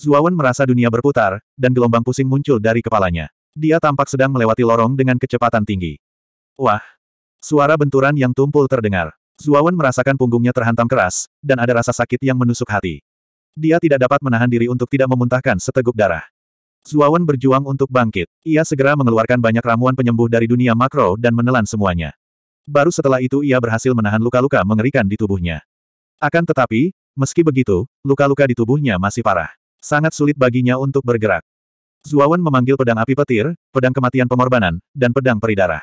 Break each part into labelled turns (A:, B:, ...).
A: Zuawan merasa dunia berputar, dan gelombang pusing muncul dari kepalanya. Dia tampak sedang melewati lorong dengan kecepatan tinggi. Wah! Suara benturan yang tumpul terdengar. Zuawan merasakan punggungnya terhantam keras, dan ada rasa sakit yang menusuk hati. Dia tidak dapat menahan diri untuk tidak memuntahkan seteguk darah. Zuawan berjuang untuk bangkit. Ia segera mengeluarkan banyak ramuan penyembuh dari dunia makro dan menelan semuanya. Baru setelah itu ia berhasil menahan luka-luka mengerikan di tubuhnya. Akan tetapi, meski begitu, luka-luka di tubuhnya masih parah. Sangat sulit baginya untuk bergerak. Zuawan memanggil pedang api petir, pedang kematian pengorbanan, dan pedang peridarah.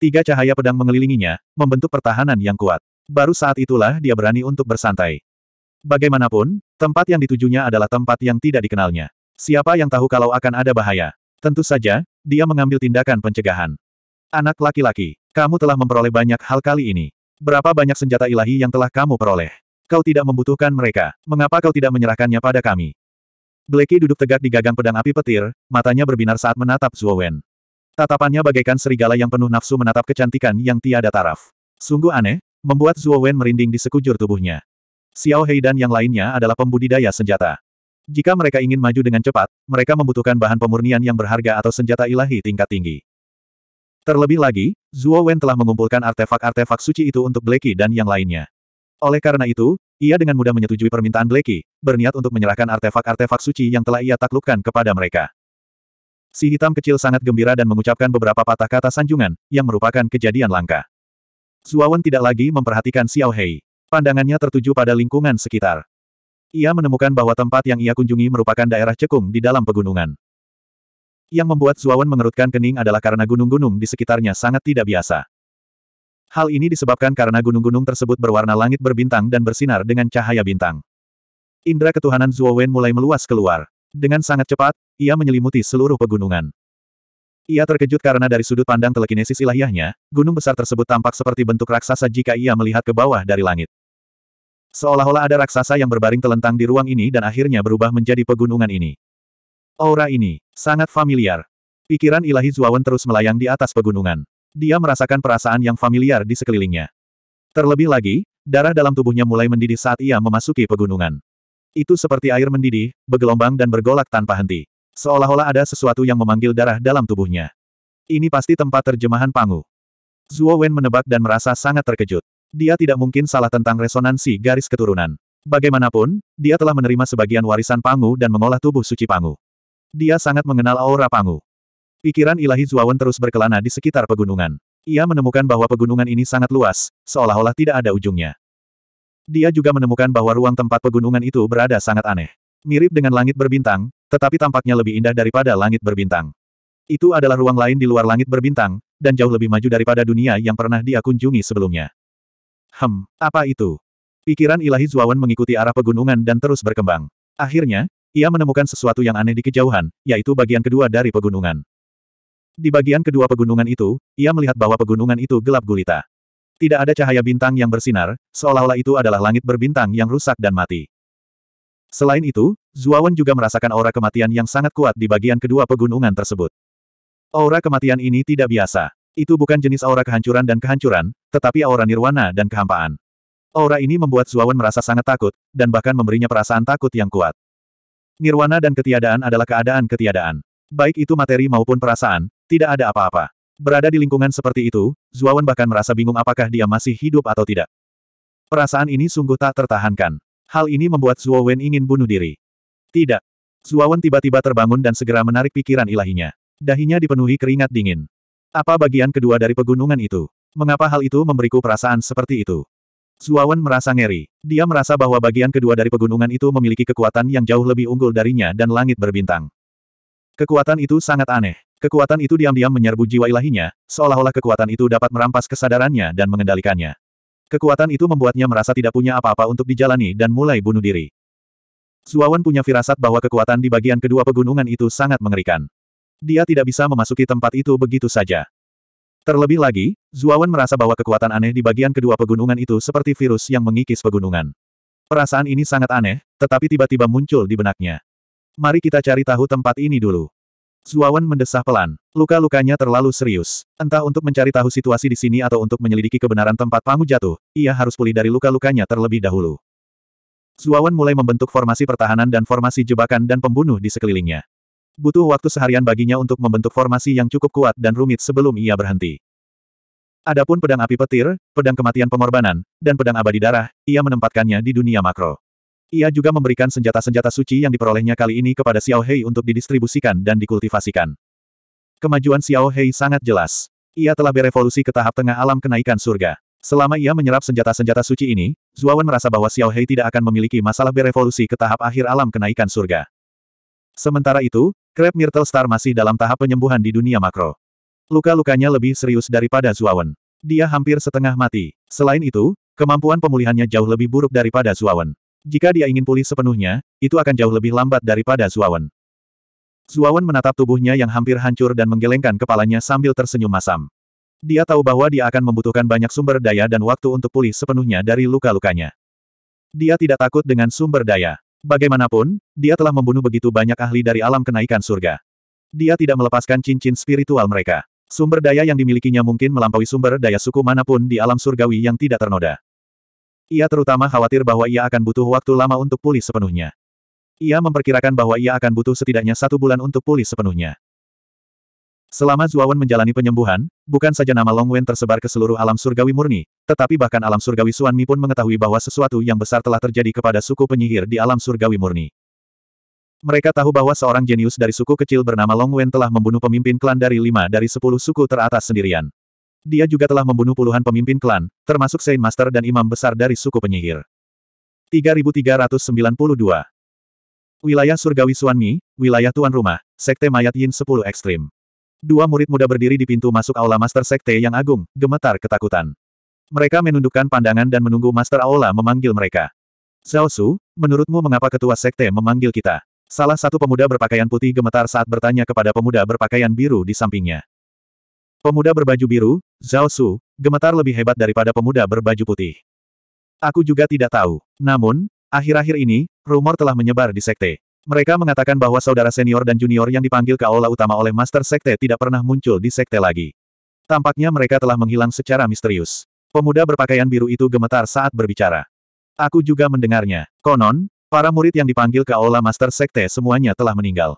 A: Tiga cahaya pedang mengelilinginya, membentuk pertahanan yang kuat. Baru saat itulah dia berani untuk bersantai. Bagaimanapun, tempat yang ditujunya adalah tempat yang tidak dikenalnya. Siapa yang tahu kalau akan ada bahaya? Tentu saja, dia mengambil tindakan pencegahan. Anak laki-laki, kamu telah memperoleh banyak hal kali ini. Berapa banyak senjata ilahi yang telah kamu peroleh? Kau tidak membutuhkan mereka. Mengapa kau tidak menyerahkannya pada kami? Blacky duduk tegak di gagang pedang api petir, matanya berbinar saat menatap Zuo Wen. Tatapannya bagaikan serigala yang penuh nafsu menatap kecantikan yang tiada taraf. Sungguh aneh, membuat Zuo Wen merinding di sekujur tubuhnya. Xiao Hei dan yang lainnya adalah pembudidaya senjata. Jika mereka ingin maju dengan cepat, mereka membutuhkan bahan pemurnian yang berharga atau senjata ilahi tingkat tinggi. Terlebih lagi, Zuo Wen telah mengumpulkan artefak-artefak suci itu untuk Blacky dan yang lainnya. Oleh karena itu, ia dengan mudah menyetujui permintaan Blacky, berniat untuk menyerahkan artefak-artefak suci yang telah ia taklukkan kepada mereka. Si hitam kecil sangat gembira dan mengucapkan beberapa patah kata sanjungan, yang merupakan kejadian langka. Zuawan tidak lagi memperhatikan Xiao Hei. Pandangannya tertuju pada lingkungan sekitar. Ia menemukan bahwa tempat yang ia kunjungi merupakan daerah cekung di dalam pegunungan. Yang membuat Zuawan mengerutkan kening adalah karena gunung-gunung di sekitarnya sangat tidak biasa. Hal ini disebabkan karena gunung-gunung tersebut berwarna langit berbintang dan bersinar dengan cahaya bintang. Indra ketuhanan Zhuo Wen mulai meluas keluar. Dengan sangat cepat, ia menyelimuti seluruh pegunungan. Ia terkejut karena dari sudut pandang telekinesis ilahiyahnya, gunung besar tersebut tampak seperti bentuk raksasa jika ia melihat ke bawah dari langit. Seolah-olah ada raksasa yang berbaring telentang di ruang ini dan akhirnya berubah menjadi pegunungan ini. Aura ini, sangat familiar. Pikiran ilahi Zuawan terus melayang di atas pegunungan. Dia merasakan perasaan yang familiar di sekelilingnya. Terlebih lagi, darah dalam tubuhnya mulai mendidih saat ia memasuki pegunungan. Itu seperti air mendidih, bergelombang dan bergolak tanpa henti. Seolah-olah ada sesuatu yang memanggil darah dalam tubuhnya. Ini pasti tempat terjemahan Pangu. Zuo Wen menebak dan merasa sangat terkejut. Dia tidak mungkin salah tentang resonansi garis keturunan. Bagaimanapun, dia telah menerima sebagian warisan Pangu dan mengolah tubuh suci Pangu. Dia sangat mengenal aura Pangu. Pikiran ilahi Zuawan terus berkelana di sekitar pegunungan. Ia menemukan bahwa pegunungan ini sangat luas, seolah-olah tidak ada ujungnya. Dia juga menemukan bahwa ruang tempat pegunungan itu berada sangat aneh. Mirip dengan langit berbintang, tetapi tampaknya lebih indah daripada langit berbintang. Itu adalah ruang lain di luar langit berbintang, dan jauh lebih maju daripada dunia yang pernah dia kunjungi sebelumnya. Hem, apa itu? Pikiran ilahi Zuawan mengikuti arah pegunungan dan terus berkembang. Akhirnya, ia menemukan sesuatu yang aneh di kejauhan, yaitu bagian kedua dari pegunungan. Di bagian kedua pegunungan itu, ia melihat bahwa pegunungan itu gelap gulita. Tidak ada cahaya bintang yang bersinar, seolah-olah itu adalah langit berbintang yang rusak dan mati. Selain itu, Zuawan juga merasakan aura kematian yang sangat kuat di bagian kedua pegunungan tersebut. Aura kematian ini tidak biasa. Itu bukan jenis aura kehancuran dan kehancuran, tetapi aura nirwana dan kehampaan. Aura ini membuat Zuawan merasa sangat takut, dan bahkan memberinya perasaan takut yang kuat. Nirwana dan ketiadaan adalah keadaan ketiadaan. Baik itu materi maupun perasaan, tidak ada apa-apa. Berada di lingkungan seperti itu, Zuawan bahkan merasa bingung apakah dia masih hidup atau tidak. Perasaan ini sungguh tak tertahankan. Hal ini membuat Zuawan ingin bunuh diri. Tidak. Zuawan tiba-tiba terbangun dan segera menarik pikiran ilahinya. Dahinya dipenuhi keringat dingin. Apa bagian kedua dari pegunungan itu? Mengapa hal itu memberiku perasaan seperti itu? Zuawan merasa ngeri. Dia merasa bahwa bagian kedua dari pegunungan itu memiliki kekuatan yang jauh lebih unggul darinya dan langit berbintang. Kekuatan itu sangat aneh. Kekuatan itu diam-diam menyerbu jiwa ilahinya, seolah-olah kekuatan itu dapat merampas kesadarannya dan mengendalikannya. Kekuatan itu membuatnya merasa tidak punya apa-apa untuk dijalani dan mulai bunuh diri. Zuawan punya firasat bahwa kekuatan di bagian kedua pegunungan itu sangat mengerikan. Dia tidak bisa memasuki tempat itu begitu saja. Terlebih lagi, Zuawan merasa bahwa kekuatan aneh di bagian kedua pegunungan itu seperti virus yang mengikis pegunungan. Perasaan ini sangat aneh, tetapi tiba-tiba muncul di benaknya. Mari kita cari tahu tempat ini dulu. Zuawan mendesah pelan. Luka-lukanya terlalu serius. Entah untuk mencari tahu situasi di sini atau untuk menyelidiki kebenaran tempat Pangu jatuh, ia harus pulih dari luka-lukanya terlebih dahulu. Zuawan mulai membentuk formasi pertahanan dan formasi jebakan dan pembunuh di sekelilingnya. Butuh waktu seharian baginya untuk membentuk formasi yang cukup kuat dan rumit sebelum ia berhenti. Adapun pedang api petir, pedang kematian pengorbanan, dan pedang abadi darah, ia menempatkannya di dunia makro. Ia juga memberikan senjata-senjata suci yang diperolehnya kali ini kepada Xiao Hei untuk didistribusikan dan dikultivasikan. Kemajuan Xiao Hei sangat jelas. Ia telah berevolusi ke tahap tengah alam kenaikan surga. Selama ia menyerap senjata-senjata suci ini, Zuawan merasa bahwa Xiao Hei tidak akan memiliki masalah berevolusi ke tahap akhir alam kenaikan surga. Sementara itu, Crab Myrtle Star masih dalam tahap penyembuhan di dunia makro. Luka-lukanya lebih serius daripada Zuawan. Dia hampir setengah mati. Selain itu, kemampuan pemulihannya jauh lebih buruk daripada Zuawan. Jika dia ingin pulih sepenuhnya, itu akan jauh lebih lambat daripada Zuawan. Zuawan menatap tubuhnya yang hampir hancur dan menggelengkan kepalanya sambil tersenyum masam. Dia tahu bahwa dia akan membutuhkan banyak sumber daya dan waktu untuk pulih sepenuhnya dari luka-lukanya. Dia tidak takut dengan sumber daya. Bagaimanapun, dia telah membunuh begitu banyak ahli dari alam kenaikan surga. Dia tidak melepaskan cincin spiritual mereka. Sumber daya yang dimilikinya mungkin melampaui sumber daya suku manapun di alam surgawi yang tidak ternoda. Ia terutama khawatir bahwa ia akan butuh waktu lama untuk pulih sepenuhnya. Ia memperkirakan bahwa ia akan butuh setidaknya satu bulan untuk pulih sepenuhnya. Selama Zuawan menjalani penyembuhan, bukan saja nama Long Wen tersebar ke seluruh alam surgawi murni, tetapi bahkan alam surgawi Suanmi pun mengetahui bahwa sesuatu yang besar telah terjadi kepada suku penyihir di alam surgawi murni. Mereka tahu bahwa seorang jenius dari suku kecil bernama Long Wen telah membunuh pemimpin klan dari lima dari sepuluh suku teratas sendirian. Dia juga telah membunuh puluhan pemimpin klan, termasuk Saint Master dan imam besar dari suku penyihir. 3392 Wilayah Surgawi Suanmi, Wilayah Tuan Rumah, Sekte Mayat Yin 10 Ekstrim. Dua murid muda berdiri di pintu masuk aula Master Sekte yang agung, gemetar ketakutan. Mereka menundukkan pandangan dan menunggu Master Aula memanggil mereka. Zhao Su, menurutmu mengapa ketua sekte memanggil kita? Salah satu pemuda berpakaian putih gemetar saat bertanya kepada pemuda berpakaian biru di sampingnya. Pemuda berbaju biru, Zhao Su, gemetar lebih hebat daripada pemuda berbaju putih. Aku juga tidak tahu. Namun, akhir-akhir ini, rumor telah menyebar di sekte. Mereka mengatakan bahwa saudara senior dan junior yang dipanggil ke aula utama oleh master sekte tidak pernah muncul di sekte lagi. Tampaknya mereka telah menghilang secara misterius. Pemuda berpakaian biru itu gemetar saat berbicara. Aku juga mendengarnya. Konon, para murid yang dipanggil ke aula master sekte semuanya telah meninggal.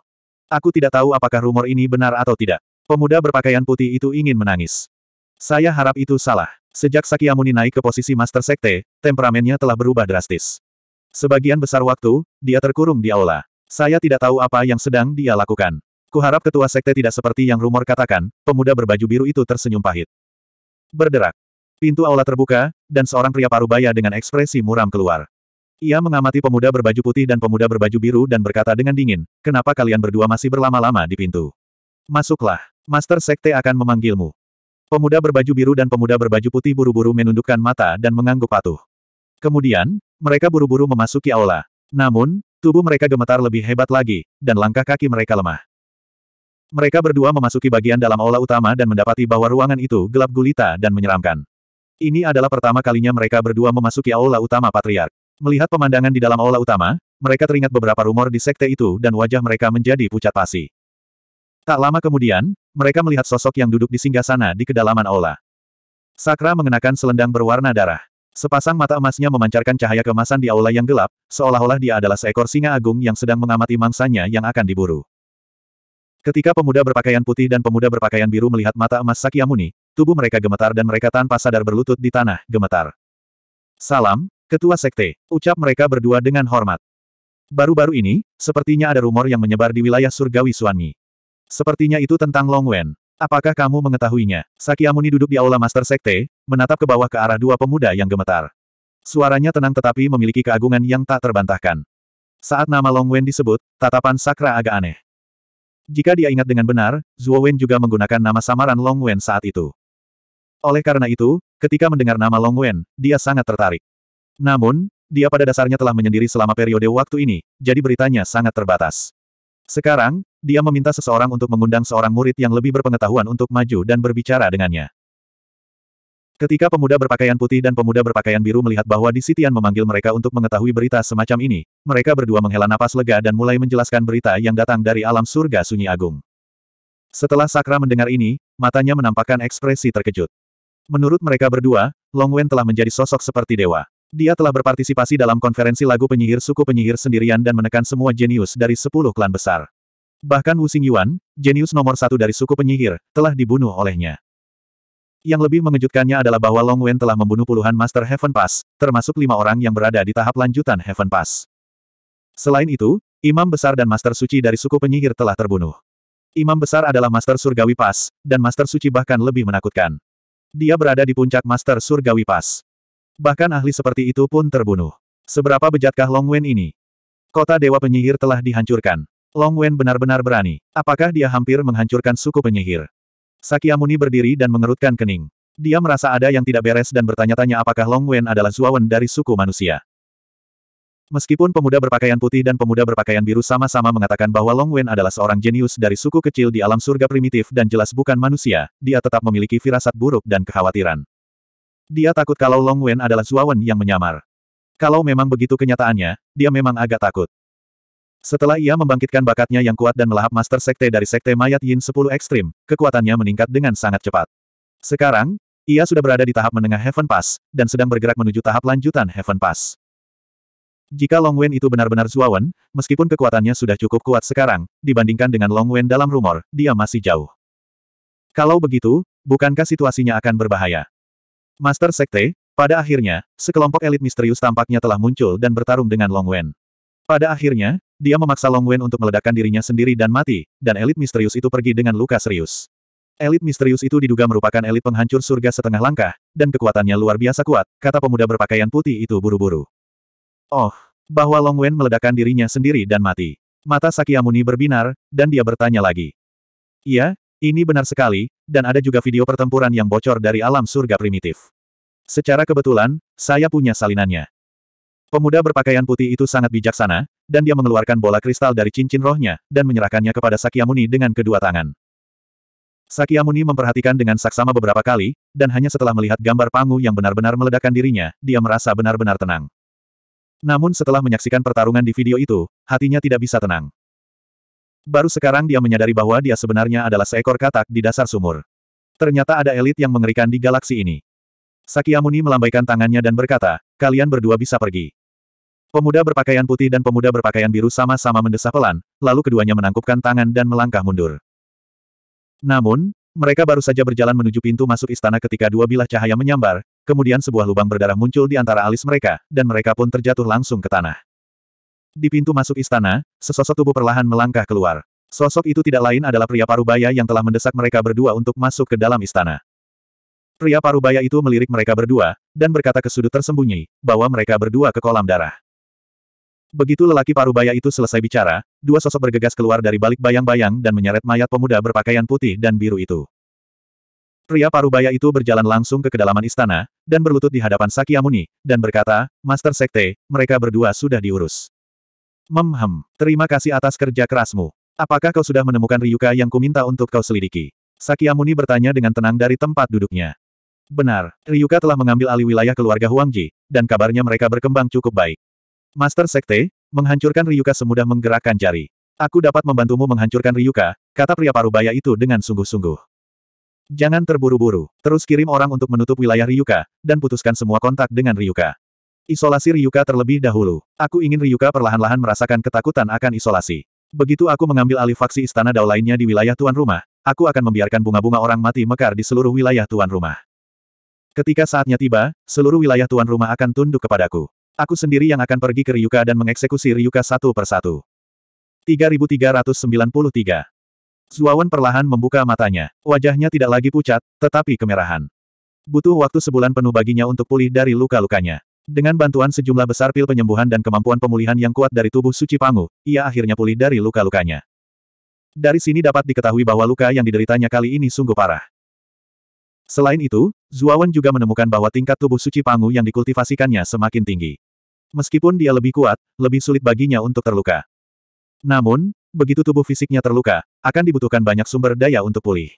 A: Aku tidak tahu apakah rumor ini benar atau tidak. Pemuda berpakaian putih itu ingin menangis. Saya harap itu salah. Sejak Sakyamuni naik ke posisi Master Sekte, temperamennya telah berubah drastis. Sebagian besar waktu, dia terkurung di aula. Saya tidak tahu apa yang sedang dia lakukan. Kuharap ketua sekte tidak seperti yang rumor katakan, pemuda berbaju biru itu tersenyum pahit. Berderak. Pintu aula terbuka, dan seorang pria parubaya dengan ekspresi muram keluar. Ia mengamati pemuda berbaju putih dan pemuda berbaju biru dan berkata dengan dingin, kenapa kalian berdua masih berlama-lama di pintu? Masuklah. Master Sekte akan memanggilmu. Pemuda berbaju biru dan pemuda berbaju putih buru-buru menundukkan mata dan mengangguk patuh. Kemudian, mereka buru-buru memasuki aula. Namun, tubuh mereka gemetar lebih hebat lagi, dan langkah kaki mereka lemah. Mereka berdua memasuki bagian dalam aula utama dan mendapati bahwa ruangan itu gelap gulita dan menyeramkan. Ini adalah pertama kalinya mereka berdua memasuki aula utama Patriark. Melihat pemandangan di dalam aula utama, mereka teringat beberapa rumor di sekte itu dan wajah mereka menjadi pucat pasi. Tak lama kemudian, mereka melihat sosok yang duduk di singgah sana di kedalaman aula. Sakra mengenakan selendang berwarna darah. Sepasang mata emasnya memancarkan cahaya kemasan di aula yang gelap, seolah-olah dia adalah seekor singa agung yang sedang mengamati mangsanya yang akan diburu. Ketika pemuda berpakaian putih dan pemuda berpakaian biru melihat mata emas Sakyamuni, tubuh mereka gemetar dan mereka tanpa sadar berlutut di tanah, gemetar. Salam, Ketua Sekte, ucap mereka berdua dengan hormat. Baru-baru ini, sepertinya ada rumor yang menyebar di wilayah surgawi Suanmi. Sepertinya itu tentang Long Wen. Apakah kamu mengetahuinya? Sakyamuni duduk di aula Master Sekte, menatap ke bawah ke arah dua pemuda yang gemetar. Suaranya tenang tetapi memiliki keagungan yang tak terbantahkan. Saat nama Long Wen disebut, tatapan Sakra agak aneh. Jika dia ingat dengan benar, Zhuo Wen juga menggunakan nama samaran Long Wen saat itu. Oleh karena itu, ketika mendengar nama Long Wen, dia sangat tertarik. Namun, dia pada dasarnya telah menyendiri selama periode waktu ini, jadi beritanya sangat terbatas. Sekarang, dia meminta seseorang untuk mengundang seorang murid yang lebih berpengetahuan untuk maju dan berbicara dengannya. Ketika pemuda berpakaian putih dan pemuda berpakaian biru melihat bahwa Di Disitian memanggil mereka untuk mengetahui berita semacam ini, mereka berdua menghela napas lega dan mulai menjelaskan berita yang datang dari alam surga sunyi agung. Setelah Sakra mendengar ini, matanya menampakkan ekspresi terkejut. Menurut mereka berdua, Long Wen telah menjadi sosok seperti dewa. Dia telah berpartisipasi dalam konferensi lagu penyihir suku penyihir sendirian dan menekan semua jenius dari sepuluh klan besar. Bahkan Wu Xingyuan, jenius nomor satu dari suku penyihir, telah dibunuh olehnya. Yang lebih mengejutkannya adalah bahwa Long Wen telah membunuh puluhan Master Heaven Pass, termasuk lima orang yang berada di tahap lanjutan Heaven Pass. Selain itu, Imam Besar dan Master Suci dari suku penyihir telah terbunuh. Imam Besar adalah Master Surgawi Pass, dan Master Suci bahkan lebih menakutkan. Dia berada di puncak Master Surgawi Pass. Bahkan ahli seperti itu pun terbunuh. Seberapa bejatkah Long Wen ini? Kota Dewa Penyihir telah dihancurkan. Long Wen benar-benar berani. Apakah dia hampir menghancurkan suku penyihir? Sakyamuni berdiri dan mengerutkan kening. Dia merasa ada yang tidak beres dan bertanya-tanya apakah Long Wen adalah Zuawan dari suku manusia. Meskipun pemuda berpakaian putih dan pemuda berpakaian biru sama-sama mengatakan bahwa Long Wen adalah seorang jenius dari suku kecil di alam surga primitif dan jelas bukan manusia, dia tetap memiliki firasat buruk dan kekhawatiran. Dia takut kalau Long Wen adalah Zuawan yang menyamar. Kalau memang begitu kenyataannya, dia memang agak takut. Setelah ia membangkitkan bakatnya yang kuat dan melahap Master Sekte dari Sekte Mayat Yin 10 Ekstrim, kekuatannya meningkat dengan sangat cepat. Sekarang, ia sudah berada di tahap menengah Heaven Pass, dan sedang bergerak menuju tahap lanjutan Heaven Pass. Jika Long Wen itu benar-benar Zuawan, meskipun kekuatannya sudah cukup kuat sekarang, dibandingkan dengan Long Wen dalam rumor, dia masih jauh. Kalau begitu, bukankah situasinya akan berbahaya? Master Sekte, pada akhirnya, sekelompok elit misterius tampaknya telah muncul dan bertarung dengan Long Wen. Pada akhirnya, dia memaksa Long Wen untuk meledakkan dirinya sendiri dan mati, dan elit misterius itu pergi dengan luka serius. Elit misterius itu diduga merupakan elit penghancur surga setengah langkah, dan kekuatannya luar biasa kuat, kata pemuda berpakaian putih itu buru-buru. Oh, bahwa Long Wen meledakkan dirinya sendiri dan mati. Mata Sakyamuni berbinar, dan dia bertanya lagi. Iya, ini benar sekali, dan ada juga video pertempuran yang bocor dari alam surga primitif. Secara kebetulan, saya punya salinannya. Pemuda berpakaian putih itu sangat bijaksana, dan dia mengeluarkan bola kristal dari cincin rohnya, dan menyerahkannya kepada Sakyamuni dengan kedua tangan. Sakyamuni memperhatikan dengan saksama beberapa kali, dan hanya setelah melihat gambar Pangu yang benar-benar meledakkan dirinya, dia merasa benar-benar tenang. Namun setelah menyaksikan pertarungan di video itu, hatinya tidak bisa tenang. Baru sekarang dia menyadari bahwa dia sebenarnya adalah seekor katak di dasar sumur. Ternyata ada elit yang mengerikan di galaksi ini. Sakyamuni melambaikan tangannya dan berkata, kalian berdua bisa pergi. Pemuda berpakaian putih dan pemuda berpakaian biru sama-sama mendesah pelan, lalu keduanya menangkupkan tangan dan melangkah mundur. Namun, mereka baru saja berjalan menuju pintu masuk istana ketika dua bilah cahaya menyambar, kemudian sebuah lubang berdarah muncul di antara alis mereka, dan mereka pun terjatuh langsung ke tanah. Di pintu masuk istana, sesosok tubuh perlahan melangkah keluar. Sosok itu tidak lain adalah pria parubaya yang telah mendesak mereka berdua untuk masuk ke dalam istana. Pria parubaya itu melirik mereka berdua, dan berkata ke sudut tersembunyi, bahwa mereka berdua ke kolam darah. Begitu lelaki parubaya itu selesai bicara, dua sosok bergegas keluar dari balik bayang-bayang dan menyeret mayat pemuda berpakaian putih dan biru itu. Pria parubaya itu berjalan langsung ke kedalaman istana, dan berlutut di hadapan Sakyamuni, dan berkata, Master Sekte, mereka berdua sudah diurus. Memhem, terima kasih atas kerja kerasmu. Apakah kau sudah menemukan Ryuka yang kuminta untuk kau selidiki? Sakyamuni bertanya dengan tenang dari tempat duduknya. Benar, Ryuka telah mengambil alih wilayah keluarga Huangji, dan kabarnya mereka berkembang cukup baik. Master Sekte, menghancurkan Ryuka semudah menggerakkan jari. Aku dapat membantumu menghancurkan Ryuka, kata pria parubaya itu dengan sungguh-sungguh. Jangan terburu-buru, terus kirim orang untuk menutup wilayah Ryuka, dan putuskan semua kontak dengan Ryuka. Isolasi Ryuka terlebih dahulu. Aku ingin Ryuka perlahan-lahan merasakan ketakutan akan isolasi. Begitu aku mengambil alih faksi istana Dao lainnya di wilayah tuan rumah, aku akan membiarkan bunga-bunga orang mati mekar di seluruh wilayah tuan rumah. Ketika saatnya tiba, seluruh wilayah tuan rumah akan tunduk kepadaku. Aku sendiri yang akan pergi ke Ryuka dan mengeksekusi Ryuka satu persatu. 3393 Zuawan perlahan membuka matanya. Wajahnya tidak lagi pucat, tetapi kemerahan. Butuh waktu sebulan penuh baginya untuk pulih dari luka-lukanya. Dengan bantuan sejumlah besar pil penyembuhan dan kemampuan pemulihan yang kuat dari tubuh suci Pangu, ia akhirnya pulih dari luka-lukanya. Dari sini dapat diketahui bahwa luka yang dideritanya kali ini sungguh parah. Selain itu, Zuawan juga menemukan bahwa tingkat tubuh suci Pangu yang dikultivasikannya semakin tinggi. Meskipun dia lebih kuat, lebih sulit baginya untuk terluka. Namun, begitu tubuh fisiknya terluka, akan dibutuhkan banyak sumber daya untuk pulih.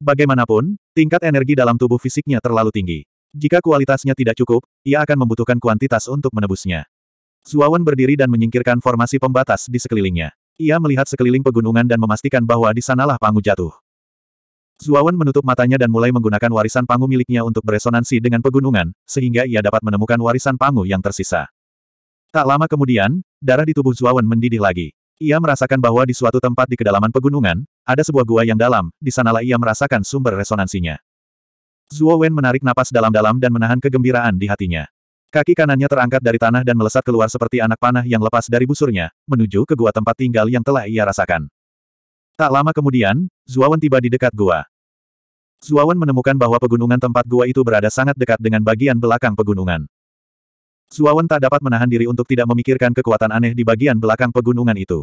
A: Bagaimanapun, tingkat energi dalam tubuh fisiknya terlalu tinggi. Jika kualitasnya tidak cukup, ia akan membutuhkan kuantitas untuk menebusnya. Zuawan berdiri dan menyingkirkan formasi pembatas di sekelilingnya. Ia melihat sekeliling pegunungan dan memastikan bahwa di sanalah Pangu jatuh. Zuawan menutup matanya dan mulai menggunakan warisan Pangu miliknya untuk beresonansi dengan pegunungan, sehingga ia dapat menemukan warisan Pangu yang tersisa. Tak lama kemudian, darah di tubuh Zuawan mendidih lagi. Ia merasakan bahwa di suatu tempat di kedalaman pegunungan, ada sebuah gua yang dalam, di sanalah ia merasakan sumber resonansinya. Zuo menarik napas dalam-dalam dan menahan kegembiraan di hatinya. Kaki kanannya terangkat dari tanah dan melesat keluar seperti anak panah yang lepas dari busurnya, menuju ke gua tempat tinggal yang telah ia rasakan. Tak lama kemudian, Zuowen tiba di dekat gua. Zuowen menemukan bahwa pegunungan tempat gua itu berada sangat dekat dengan bagian belakang pegunungan. Suawan tak dapat menahan diri untuk tidak memikirkan kekuatan aneh di bagian belakang pegunungan itu.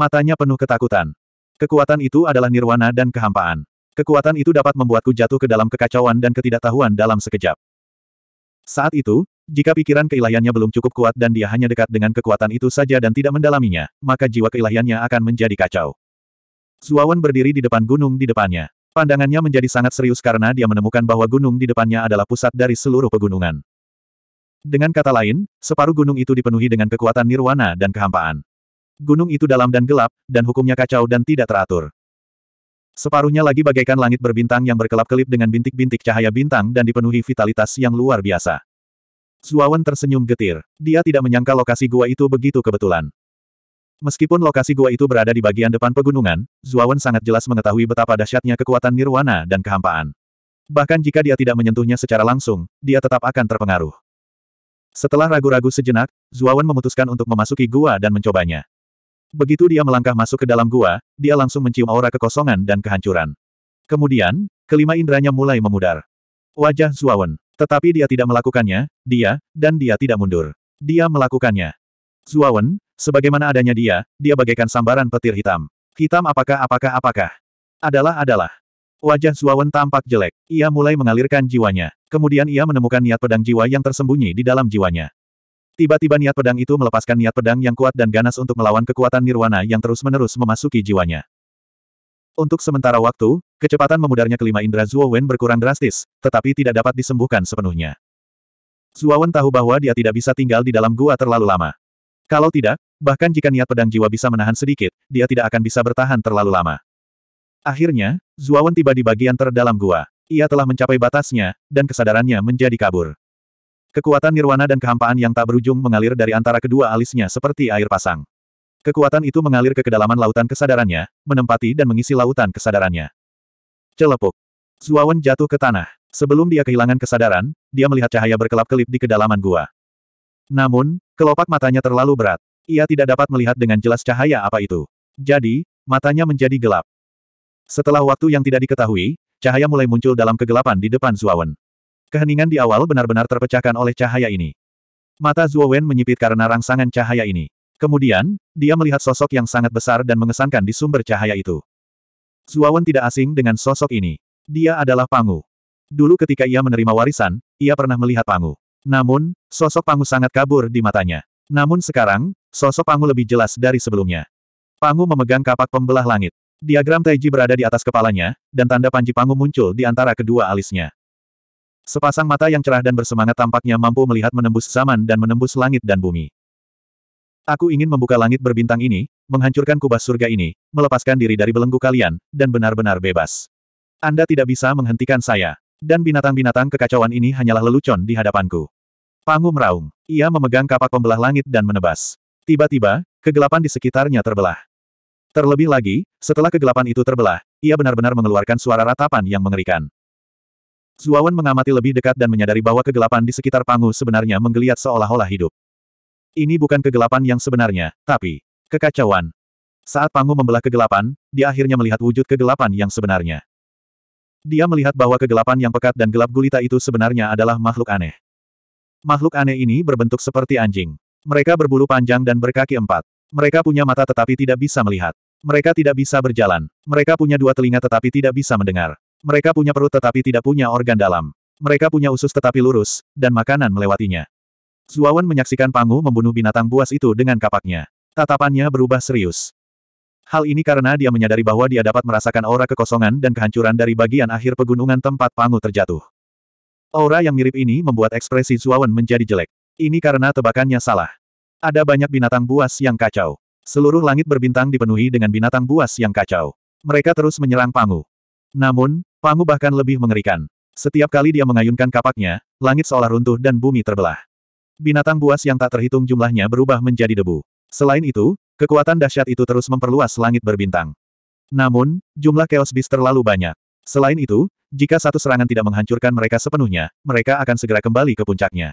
A: Matanya penuh ketakutan. Kekuatan itu adalah nirwana dan kehampaan. Kekuatan itu dapat membuatku jatuh ke dalam kekacauan dan ketidaktahuan dalam sekejap. Saat itu, jika pikiran keilahiannya belum cukup kuat dan dia hanya dekat dengan kekuatan itu saja dan tidak mendalaminya, maka jiwa keilahiannya akan menjadi kacau. Suawan berdiri di depan gunung di depannya. Pandangannya menjadi sangat serius karena dia menemukan bahwa gunung di depannya adalah pusat dari seluruh pegunungan. Dengan kata lain, separuh gunung itu dipenuhi dengan kekuatan nirwana dan kehampaan. Gunung itu dalam dan gelap, dan hukumnya kacau dan tidak teratur. Separuhnya lagi bagaikan langit berbintang yang berkelap-kelip dengan bintik-bintik cahaya bintang dan dipenuhi vitalitas yang luar biasa. Zuawan tersenyum getir. Dia tidak menyangka lokasi gua itu begitu kebetulan. Meskipun lokasi gua itu berada di bagian depan pegunungan, Zuawan sangat jelas mengetahui betapa dahsyatnya kekuatan nirwana dan kehampaan. Bahkan jika dia tidak menyentuhnya secara langsung, dia tetap akan terpengaruh. Setelah ragu-ragu sejenak, Zuawan memutuskan untuk memasuki gua dan mencobanya. Begitu dia melangkah masuk ke dalam gua, dia langsung mencium aura kekosongan dan kehancuran. Kemudian, kelima indranya mulai memudar. Wajah Zuawan. Tetapi dia tidak melakukannya, dia, dan dia tidak mundur. Dia melakukannya. Zuawan, sebagaimana adanya dia, dia bagaikan sambaran petir hitam. Hitam apakah apakah apakah? Adalah adalah. Wajah Zuawan tampak jelek. Ia mulai mengalirkan jiwanya. Kemudian ia menemukan niat pedang jiwa yang tersembunyi di dalam jiwanya. Tiba-tiba niat pedang itu melepaskan niat pedang yang kuat dan ganas untuk melawan kekuatan nirwana yang terus-menerus memasuki jiwanya. Untuk sementara waktu, kecepatan memudarnya kelima indera Zuowen berkurang drastis, tetapi tidak dapat disembuhkan sepenuhnya. Zuowen tahu bahwa dia tidak bisa tinggal di dalam gua terlalu lama. Kalau tidak, bahkan jika niat pedang jiwa bisa menahan sedikit, dia tidak akan bisa bertahan terlalu lama. Akhirnya, Zuawan tiba di bagian terdalam gua. Ia telah mencapai batasnya, dan kesadarannya menjadi kabur. Kekuatan nirwana dan kehampaan yang tak berujung mengalir dari antara kedua alisnya seperti air pasang. Kekuatan itu mengalir ke kedalaman lautan kesadarannya, menempati dan mengisi lautan kesadarannya. Celepuk. Zuawan jatuh ke tanah. Sebelum dia kehilangan kesadaran, dia melihat cahaya berkelap-kelip di kedalaman gua. Namun, kelopak matanya terlalu berat. Ia tidak dapat melihat dengan jelas cahaya apa itu. Jadi, matanya menjadi gelap. Setelah waktu yang tidak diketahui, cahaya mulai muncul dalam kegelapan di depan Zuowen. Keheningan di awal benar-benar terpecahkan oleh cahaya ini. Mata Zuowen menyipit karena rangsangan cahaya ini. Kemudian, dia melihat sosok yang sangat besar dan mengesankan di sumber cahaya itu. Zuowen tidak asing dengan sosok ini. Dia adalah Pangu. Dulu ketika ia menerima warisan, ia pernah melihat Pangu. Namun, sosok Pangu sangat kabur di matanya. Namun sekarang, sosok Pangu lebih jelas dari sebelumnya. Pangu memegang kapak pembelah langit. Diagram Taiji berada di atas kepalanya, dan tanda panji pangu muncul di antara kedua alisnya. Sepasang mata yang cerah dan bersemangat tampaknya mampu melihat menembus zaman dan menembus langit dan bumi. Aku ingin membuka langit berbintang ini, menghancurkan kubah surga ini, melepaskan diri dari belenggu kalian, dan benar-benar bebas. Anda tidak bisa menghentikan saya. Dan binatang-binatang kekacauan ini hanyalah lelucon di hadapanku. Pangu meraung. Ia memegang kapak pembelah langit dan menebas. Tiba-tiba, kegelapan di sekitarnya terbelah. Terlebih lagi, setelah kegelapan itu terbelah, ia benar-benar mengeluarkan suara ratapan yang mengerikan. Zuawan mengamati lebih dekat dan menyadari bahwa kegelapan di sekitar Pangu sebenarnya menggeliat seolah-olah hidup. Ini bukan kegelapan yang sebenarnya, tapi kekacauan. Saat Pangu membelah kegelapan, dia akhirnya melihat wujud kegelapan yang sebenarnya. Dia melihat bahwa kegelapan yang pekat dan gelap gulita itu sebenarnya adalah makhluk aneh. Makhluk aneh ini berbentuk seperti anjing. Mereka berbulu panjang dan berkaki empat. Mereka punya mata tetapi tidak bisa melihat. Mereka tidak bisa berjalan. Mereka punya dua telinga tetapi tidak bisa mendengar. Mereka punya perut tetapi tidak punya organ dalam. Mereka punya usus tetapi lurus, dan makanan melewatinya. Zuawan menyaksikan Pangu membunuh binatang buas itu dengan kapaknya. Tatapannya berubah serius. Hal ini karena dia menyadari bahwa dia dapat merasakan aura kekosongan dan kehancuran dari bagian akhir pegunungan tempat Pangu terjatuh. Aura yang mirip ini membuat ekspresi Zuawan menjadi jelek. Ini karena tebakannya salah. Ada banyak binatang buas yang kacau. Seluruh langit berbintang dipenuhi dengan binatang buas yang kacau. Mereka terus menyerang Pangu. Namun, Pangu bahkan lebih mengerikan. Setiap kali dia mengayunkan kapaknya, langit seolah runtuh dan bumi terbelah. Binatang buas yang tak terhitung jumlahnya berubah menjadi debu. Selain itu, kekuatan dahsyat itu terus memperluas langit berbintang. Namun, jumlah Chaos Beast terlalu banyak. Selain itu, jika satu serangan tidak menghancurkan mereka sepenuhnya, mereka akan segera kembali ke puncaknya.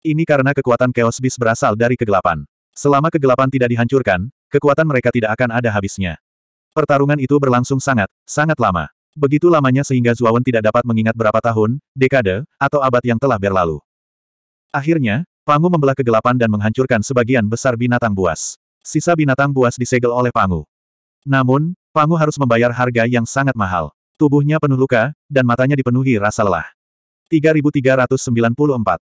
A: Ini karena kekuatan Chaos Beast berasal dari kegelapan. Selama kegelapan tidak dihancurkan, kekuatan mereka tidak akan ada habisnya. Pertarungan itu berlangsung sangat, sangat lama. Begitu lamanya sehingga Zuawan tidak dapat mengingat berapa tahun, dekade, atau abad yang telah berlalu. Akhirnya, Pangu membelah kegelapan dan menghancurkan sebagian besar binatang buas. Sisa binatang buas disegel oleh Pangu. Namun, Pangu harus membayar harga yang sangat mahal. Tubuhnya penuh luka, dan matanya dipenuhi rasa lelah. 3394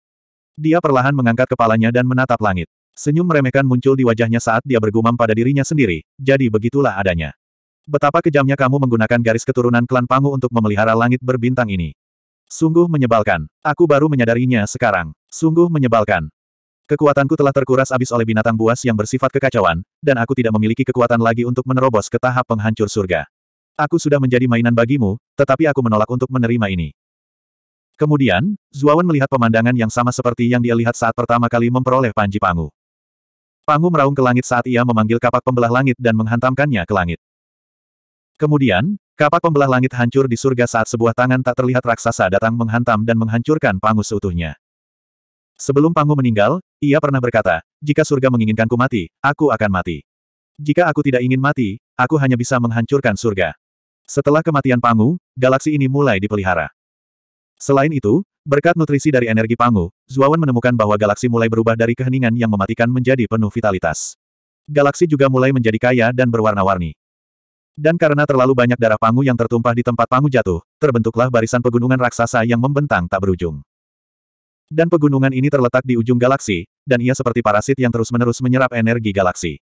A: dia perlahan mengangkat kepalanya dan menatap langit. Senyum meremehkan muncul di wajahnya saat dia bergumam pada dirinya sendiri, jadi begitulah adanya. Betapa kejamnya kamu menggunakan garis keturunan klan Pangu untuk memelihara langit berbintang ini. Sungguh menyebalkan. Aku baru menyadarinya sekarang. Sungguh menyebalkan. Kekuatanku telah terkuras abis oleh binatang buas yang bersifat kekacauan, dan aku tidak memiliki kekuatan lagi untuk menerobos ke tahap penghancur surga. Aku sudah menjadi mainan bagimu, tetapi aku menolak untuk menerima ini. Kemudian, Zuawan melihat pemandangan yang sama seperti yang dia lihat saat pertama kali memperoleh Panji Pangu. Pangu meraung ke langit saat ia memanggil kapak pembelah langit dan menghantamkannya ke langit. Kemudian, kapak pembelah langit hancur di surga saat sebuah tangan tak terlihat raksasa datang menghantam dan menghancurkan Pangu seutuhnya. Sebelum Pangu meninggal, ia pernah berkata, jika surga menginginkanku mati, aku akan mati. Jika aku tidak ingin mati, aku hanya bisa menghancurkan surga. Setelah kematian Pangu, galaksi ini mulai dipelihara. Selain itu, berkat nutrisi dari energi Pangu, Zuawan menemukan bahwa galaksi mulai berubah dari keheningan yang mematikan menjadi penuh vitalitas. Galaksi juga mulai menjadi kaya dan berwarna-warni. Dan karena terlalu banyak darah Pangu yang tertumpah di tempat Pangu jatuh, terbentuklah barisan pegunungan raksasa yang membentang tak berujung. Dan pegunungan ini terletak di ujung galaksi, dan ia seperti parasit yang terus-menerus menyerap energi galaksi.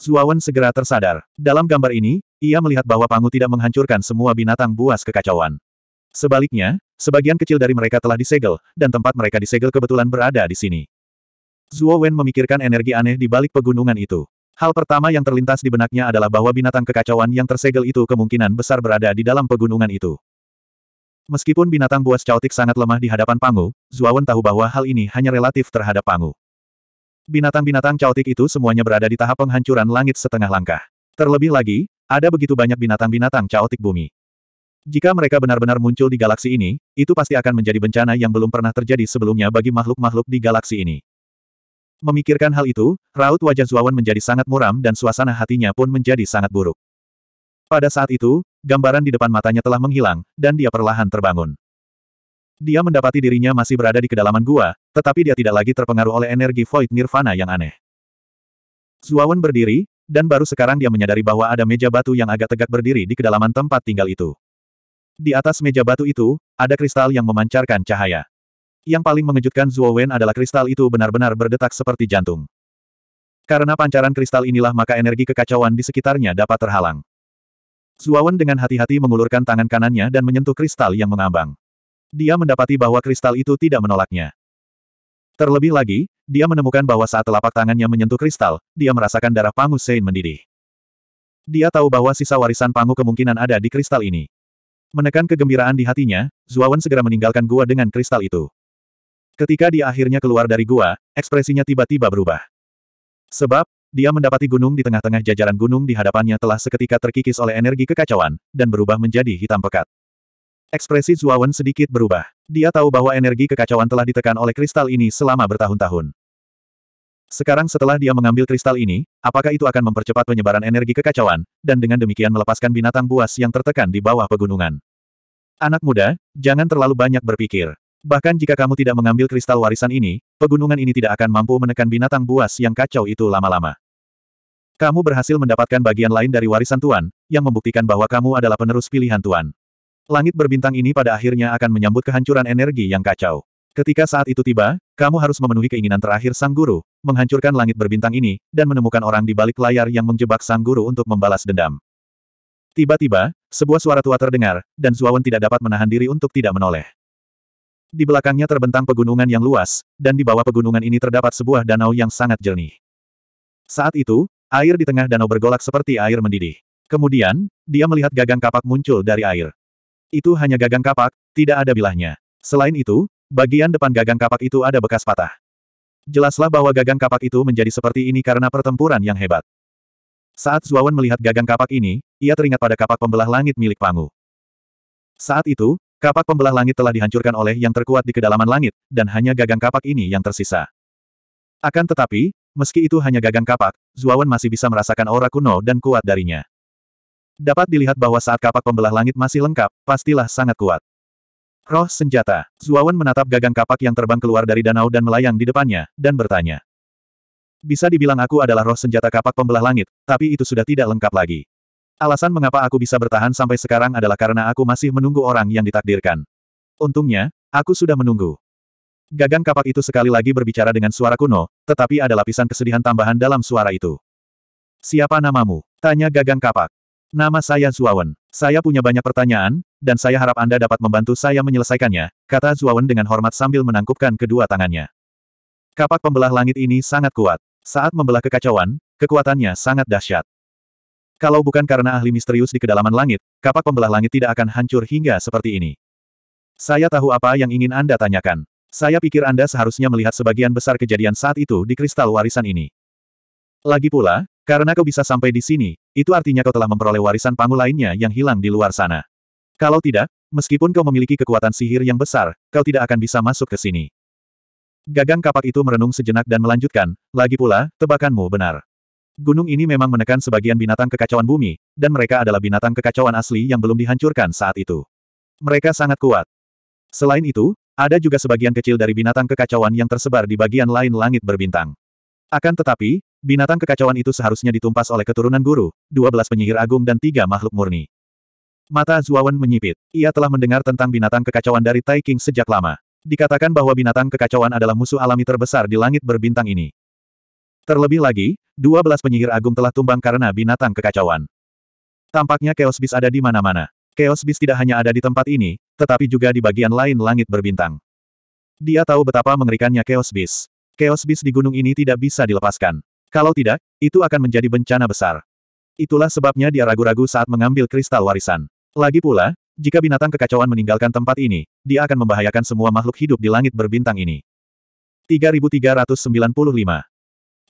A: Zuawan segera tersadar. Dalam gambar ini, ia melihat bahwa Pangu tidak menghancurkan semua binatang buas kekacauan. Sebaliknya, sebagian kecil dari mereka telah disegel, dan tempat mereka disegel kebetulan berada di sini. Zhuo Wen memikirkan energi aneh di balik pegunungan itu. Hal pertama yang terlintas di benaknya adalah bahwa binatang kekacauan yang tersegel itu kemungkinan besar berada di dalam pegunungan itu. Meskipun binatang buas caotik sangat lemah di hadapan Pangu, Wen tahu bahwa hal ini hanya relatif terhadap Pangu. Binatang-binatang caotik itu semuanya berada di tahap penghancuran langit setengah langkah. Terlebih lagi, ada begitu banyak binatang-binatang caotik bumi. Jika mereka benar-benar muncul di galaksi ini, itu pasti akan menjadi bencana yang belum pernah terjadi sebelumnya bagi makhluk-makhluk di galaksi ini. Memikirkan hal itu, raut wajah Zuawan menjadi sangat muram dan suasana hatinya pun menjadi sangat buruk. Pada saat itu, gambaran di depan matanya telah menghilang, dan dia perlahan terbangun. Dia mendapati dirinya masih berada di kedalaman gua, tetapi dia tidak lagi terpengaruh oleh energi void nirvana yang aneh. Zuawan berdiri, dan baru sekarang dia menyadari bahwa ada meja batu yang agak tegak berdiri di kedalaman tempat tinggal itu. Di atas meja batu itu, ada kristal yang memancarkan cahaya. Yang paling mengejutkan Zuo Wen adalah kristal itu benar-benar berdetak seperti jantung. Karena pancaran kristal inilah maka energi kekacauan di sekitarnya dapat terhalang. Zuo Wen dengan hati-hati mengulurkan tangan kanannya dan menyentuh kristal yang mengambang. Dia mendapati bahwa kristal itu tidak menolaknya. Terlebih lagi, dia menemukan bahwa saat telapak tangannya menyentuh kristal, dia merasakan darah Pangu Sein mendidih. Dia tahu bahwa sisa warisan Pangu kemungkinan ada di kristal ini. Menekan kegembiraan di hatinya, Zuawan segera meninggalkan gua dengan kristal itu. Ketika dia akhirnya keluar dari gua, ekspresinya tiba-tiba berubah. Sebab, dia mendapati gunung di tengah-tengah jajaran gunung di hadapannya telah seketika terkikis oleh energi kekacauan, dan berubah menjadi hitam pekat. Ekspresi Zuawan sedikit berubah. Dia tahu bahwa energi kekacauan telah ditekan oleh kristal ini selama bertahun-tahun. Sekarang setelah dia mengambil kristal ini, apakah itu akan mempercepat penyebaran energi kekacauan, dan dengan demikian melepaskan binatang buas yang tertekan di bawah pegunungan? Anak muda, jangan terlalu banyak berpikir. Bahkan jika kamu tidak mengambil kristal warisan ini, pegunungan ini tidak akan mampu menekan binatang buas yang kacau itu lama-lama. Kamu berhasil mendapatkan bagian lain dari warisan Tuan, yang membuktikan bahwa kamu adalah penerus pilihan Tuan. Langit berbintang ini pada akhirnya akan menyambut kehancuran energi yang kacau. Ketika saat itu tiba, kamu harus memenuhi keinginan terakhir sang guru, menghancurkan langit berbintang ini, dan menemukan orang di balik layar yang menjebak sang guru untuk membalas dendam. Tiba-tiba, sebuah suara tua terdengar, dan Zuawan tidak dapat menahan diri untuk tidak menoleh. Di belakangnya terbentang pegunungan yang luas, dan di bawah pegunungan ini terdapat sebuah danau yang sangat jernih. Saat itu, air di tengah danau bergolak seperti air mendidih. Kemudian, dia melihat gagang kapak muncul dari air. Itu hanya gagang kapak, tidak ada bilahnya. Selain itu, bagian depan gagang kapak itu ada bekas patah jelaslah bahwa gagang kapak itu menjadi seperti ini karena pertempuran yang hebat. Saat Zuawan melihat gagang kapak ini, ia teringat pada kapak pembelah langit milik Pangu. Saat itu, kapak pembelah langit telah dihancurkan oleh yang terkuat di kedalaman langit, dan hanya gagang kapak ini yang tersisa. Akan tetapi, meski itu hanya gagang kapak, Zuawan masih bisa merasakan aura kuno dan kuat darinya. Dapat dilihat bahwa saat kapak pembelah langit masih lengkap, pastilah sangat kuat. Roh senjata. Zuawan menatap gagang kapak yang terbang keluar dari danau dan melayang di depannya, dan bertanya. Bisa dibilang aku adalah roh senjata kapak pembelah langit, tapi itu sudah tidak lengkap lagi. Alasan mengapa aku bisa bertahan sampai sekarang adalah karena aku masih menunggu orang yang ditakdirkan. Untungnya, aku sudah menunggu. Gagang kapak itu sekali lagi berbicara dengan suara kuno, tetapi ada lapisan kesedihan tambahan dalam suara itu. Siapa namamu? Tanya gagang kapak. Nama saya Zuawan. Saya punya banyak pertanyaan, dan saya harap Anda dapat membantu saya menyelesaikannya, kata Zuawan dengan hormat sambil menangkupkan kedua tangannya. Kapak pembelah langit ini sangat kuat. Saat membelah kekacauan, kekuatannya sangat dahsyat. Kalau bukan karena ahli misterius di kedalaman langit, kapak pembelah langit tidak akan hancur hingga seperti ini. Saya tahu apa yang ingin Anda tanyakan. Saya pikir Anda seharusnya melihat sebagian besar kejadian saat itu di kristal warisan ini. Lagi pula, karena kau bisa sampai di sini, itu artinya kau telah memperoleh warisan pangu lainnya yang hilang di luar sana. Kalau tidak, meskipun kau memiliki kekuatan sihir yang besar, kau tidak akan bisa masuk ke sini. Gagang kapak itu merenung sejenak dan melanjutkan, lagi pula, tebakanmu benar. Gunung ini memang menekan sebagian binatang kekacauan bumi, dan mereka adalah binatang kekacauan asli yang belum dihancurkan saat itu. Mereka sangat kuat. Selain itu, ada juga sebagian kecil dari binatang kekacauan yang tersebar di bagian lain langit berbintang. Akan tetapi, binatang kekacauan itu seharusnya ditumpas oleh keturunan guru, 12 penyihir agung dan tiga makhluk murni. Mata Zuawan menyipit. Ia telah mendengar tentang binatang kekacauan dari Tai King sejak lama. Dikatakan bahwa binatang kekacauan adalah musuh alami terbesar di langit berbintang ini. Terlebih lagi, 12 penyihir agung telah tumbang karena binatang kekacauan. Tampaknya Chaos Beast ada di mana-mana. Chaos Beast tidak hanya ada di tempat ini, tetapi juga di bagian lain langit berbintang. Dia tahu betapa mengerikannya Chaos Beast. Chaos Beast di gunung ini tidak bisa dilepaskan. Kalau tidak, itu akan menjadi bencana besar. Itulah sebabnya dia ragu-ragu saat mengambil kristal warisan. Lagi pula, jika binatang kekacauan meninggalkan tempat ini, dia akan membahayakan semua makhluk hidup di langit berbintang ini. 3395.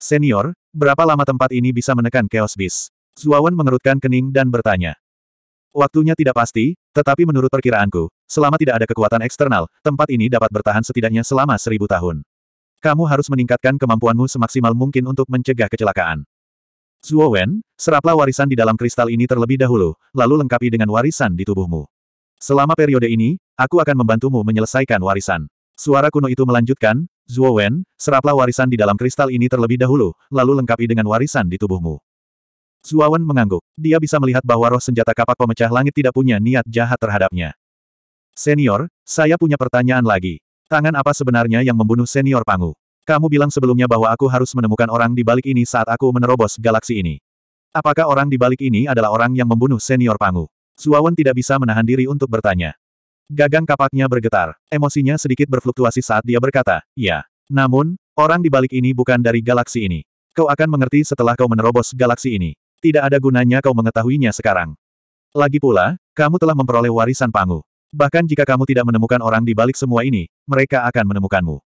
A: Senior, berapa lama tempat ini bisa menekan Chaos Beast? Zuawan mengerutkan kening dan bertanya. Waktunya tidak pasti, tetapi menurut perkiraanku, selama tidak ada kekuatan eksternal, tempat ini dapat bertahan setidaknya selama seribu tahun. Kamu harus meningkatkan kemampuanmu semaksimal mungkin untuk mencegah kecelakaan. Zuo Wen, seraplah warisan di dalam kristal ini terlebih dahulu, lalu lengkapi dengan warisan di tubuhmu. Selama periode ini, aku akan membantumu menyelesaikan warisan. Suara kuno itu melanjutkan, Zuo Wen, seraplah warisan di dalam kristal ini terlebih dahulu, lalu lengkapi dengan warisan di tubuhmu. Zuo Wen mengangguk. Dia bisa melihat bahwa roh senjata kapak pemecah langit tidak punya niat jahat terhadapnya. Senior, saya punya pertanyaan lagi. Tangan apa sebenarnya yang membunuh senior Pangu? Kamu bilang sebelumnya bahwa aku harus menemukan orang di balik ini saat aku menerobos galaksi ini. Apakah orang di balik ini adalah orang yang membunuh senior Pangu? Suawan tidak bisa menahan diri untuk bertanya. Gagang kapaknya bergetar, emosinya sedikit berfluktuasi saat dia berkata, ya. Namun, orang di balik ini bukan dari galaksi ini. Kau akan mengerti setelah kau menerobos galaksi ini. Tidak ada gunanya kau mengetahuinya sekarang. Lagi pula, kamu telah memperoleh warisan Pangu. Bahkan jika kamu tidak menemukan orang di balik semua ini, mereka akan menemukanmu.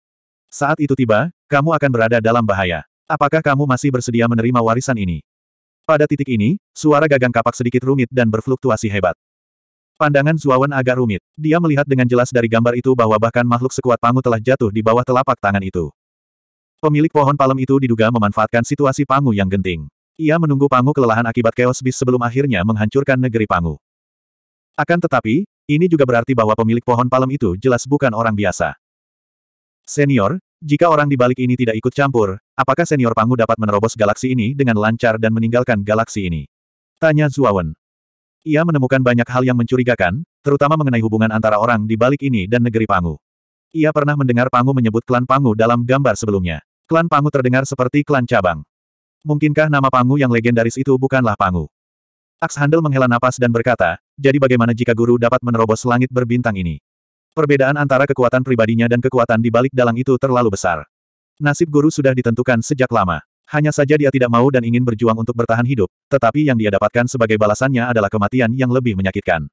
A: Saat itu tiba, kamu akan berada dalam bahaya. Apakah kamu masih bersedia menerima warisan ini? Pada titik ini, suara gagang kapak sedikit rumit dan berfluktuasi hebat. Pandangan Zuawan agak rumit. Dia melihat dengan jelas dari gambar itu bahwa bahkan makhluk sekuat Pangu telah jatuh di bawah telapak tangan itu. Pemilik pohon palem itu diduga memanfaatkan situasi Pangu yang genting. Ia menunggu Pangu kelelahan akibat chaos bis sebelum akhirnya menghancurkan negeri Pangu. Akan tetapi, ini juga berarti bahwa pemilik pohon palem itu jelas bukan orang biasa. Senior, jika orang di balik ini tidak ikut campur, apakah senior Pangu dapat menerobos galaksi ini dengan lancar dan meninggalkan galaksi ini? Tanya Zuawan. Ia menemukan banyak hal yang mencurigakan, terutama mengenai hubungan antara orang di balik ini dan negeri Pangu. Ia pernah mendengar Pangu menyebut klan Pangu dalam gambar sebelumnya. Klan Pangu terdengar seperti klan cabang. Mungkinkah nama Pangu yang legendaris itu bukanlah Pangu? Handel menghela napas dan berkata, jadi bagaimana jika guru dapat menerobos langit berbintang ini? Perbedaan antara kekuatan pribadinya dan kekuatan di balik dalang itu terlalu besar. Nasib guru sudah ditentukan sejak lama. Hanya saja dia tidak mau dan ingin berjuang untuk bertahan hidup, tetapi yang dia dapatkan sebagai balasannya adalah kematian yang lebih menyakitkan.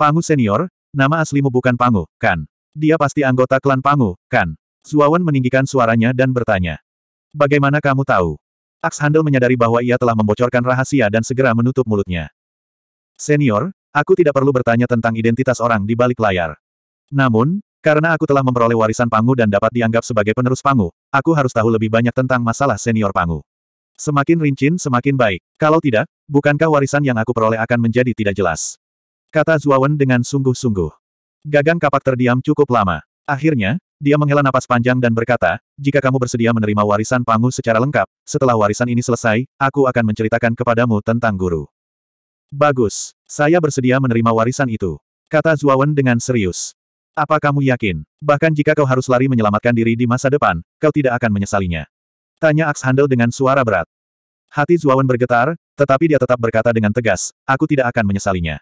A: Pangu senior, nama aslimu bukan Pangu, kan? Dia pasti anggota klan Pangu, kan? Zuawan meninggikan suaranya dan bertanya. Bagaimana kamu tahu? Aks Handel menyadari bahwa ia telah membocorkan rahasia dan segera menutup mulutnya. Senior, aku tidak perlu bertanya tentang identitas orang di balik layar. Namun, karena aku telah memperoleh warisan Pangu dan dapat dianggap sebagai penerus Pangu, aku harus tahu lebih banyak tentang masalah senior Pangu. Semakin rincin semakin baik. Kalau tidak, bukankah warisan yang aku peroleh akan menjadi tidak jelas? Kata Zuawan dengan sungguh-sungguh. Gagang kapak terdiam cukup lama. Akhirnya, dia menghela napas panjang dan berkata, jika kamu bersedia menerima warisan Pangu secara lengkap, setelah warisan ini selesai, aku akan menceritakan kepadamu tentang guru. Bagus, saya bersedia menerima warisan itu. Kata Zuawan dengan serius. Apa kamu yakin? Bahkan jika kau harus lari menyelamatkan diri di masa depan, kau tidak akan menyesalinya. Tanya Aks Handel dengan suara berat. Hati Zuawan bergetar, tetapi dia tetap berkata dengan tegas, aku tidak akan menyesalinya.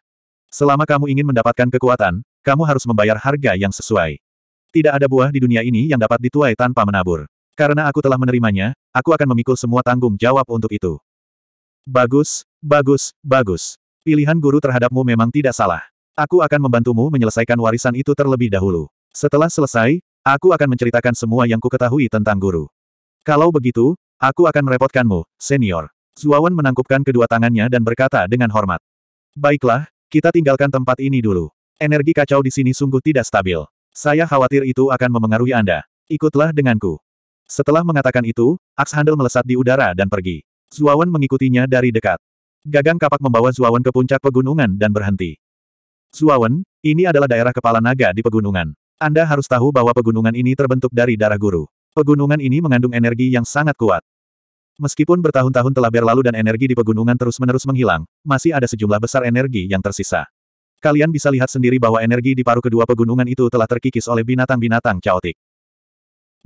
A: Selama kamu ingin mendapatkan kekuatan, kamu harus membayar harga yang sesuai. Tidak ada buah di dunia ini yang dapat dituai tanpa menabur. Karena aku telah menerimanya, aku akan memikul semua tanggung jawab untuk itu. Bagus, bagus, bagus. Pilihan guru terhadapmu memang tidak salah. Aku akan membantumu menyelesaikan warisan itu terlebih dahulu. Setelah selesai, aku akan menceritakan semua yang kuketahui tentang guru. Kalau begitu, aku akan merepotkanmu, senior. Zuawan menangkupkan kedua tangannya dan berkata dengan hormat. Baiklah, kita tinggalkan tempat ini dulu. Energi kacau di sini sungguh tidak stabil. Saya khawatir itu akan memengaruhi Anda. Ikutlah denganku. Setelah mengatakan itu, aks handel melesat di udara dan pergi. Zuawan mengikutinya dari dekat. Gagang kapak membawa Zuawan ke puncak pegunungan dan berhenti. Suawen, ini adalah daerah kepala naga di pegunungan. Anda harus tahu bahwa pegunungan ini terbentuk dari darah guru. Pegunungan ini mengandung energi yang sangat kuat. Meskipun bertahun-tahun telah berlalu dan energi di pegunungan terus-menerus menghilang, masih ada sejumlah besar energi yang tersisa. Kalian bisa lihat sendiri bahwa energi di paruh kedua pegunungan itu telah terkikis oleh binatang-binatang caotik.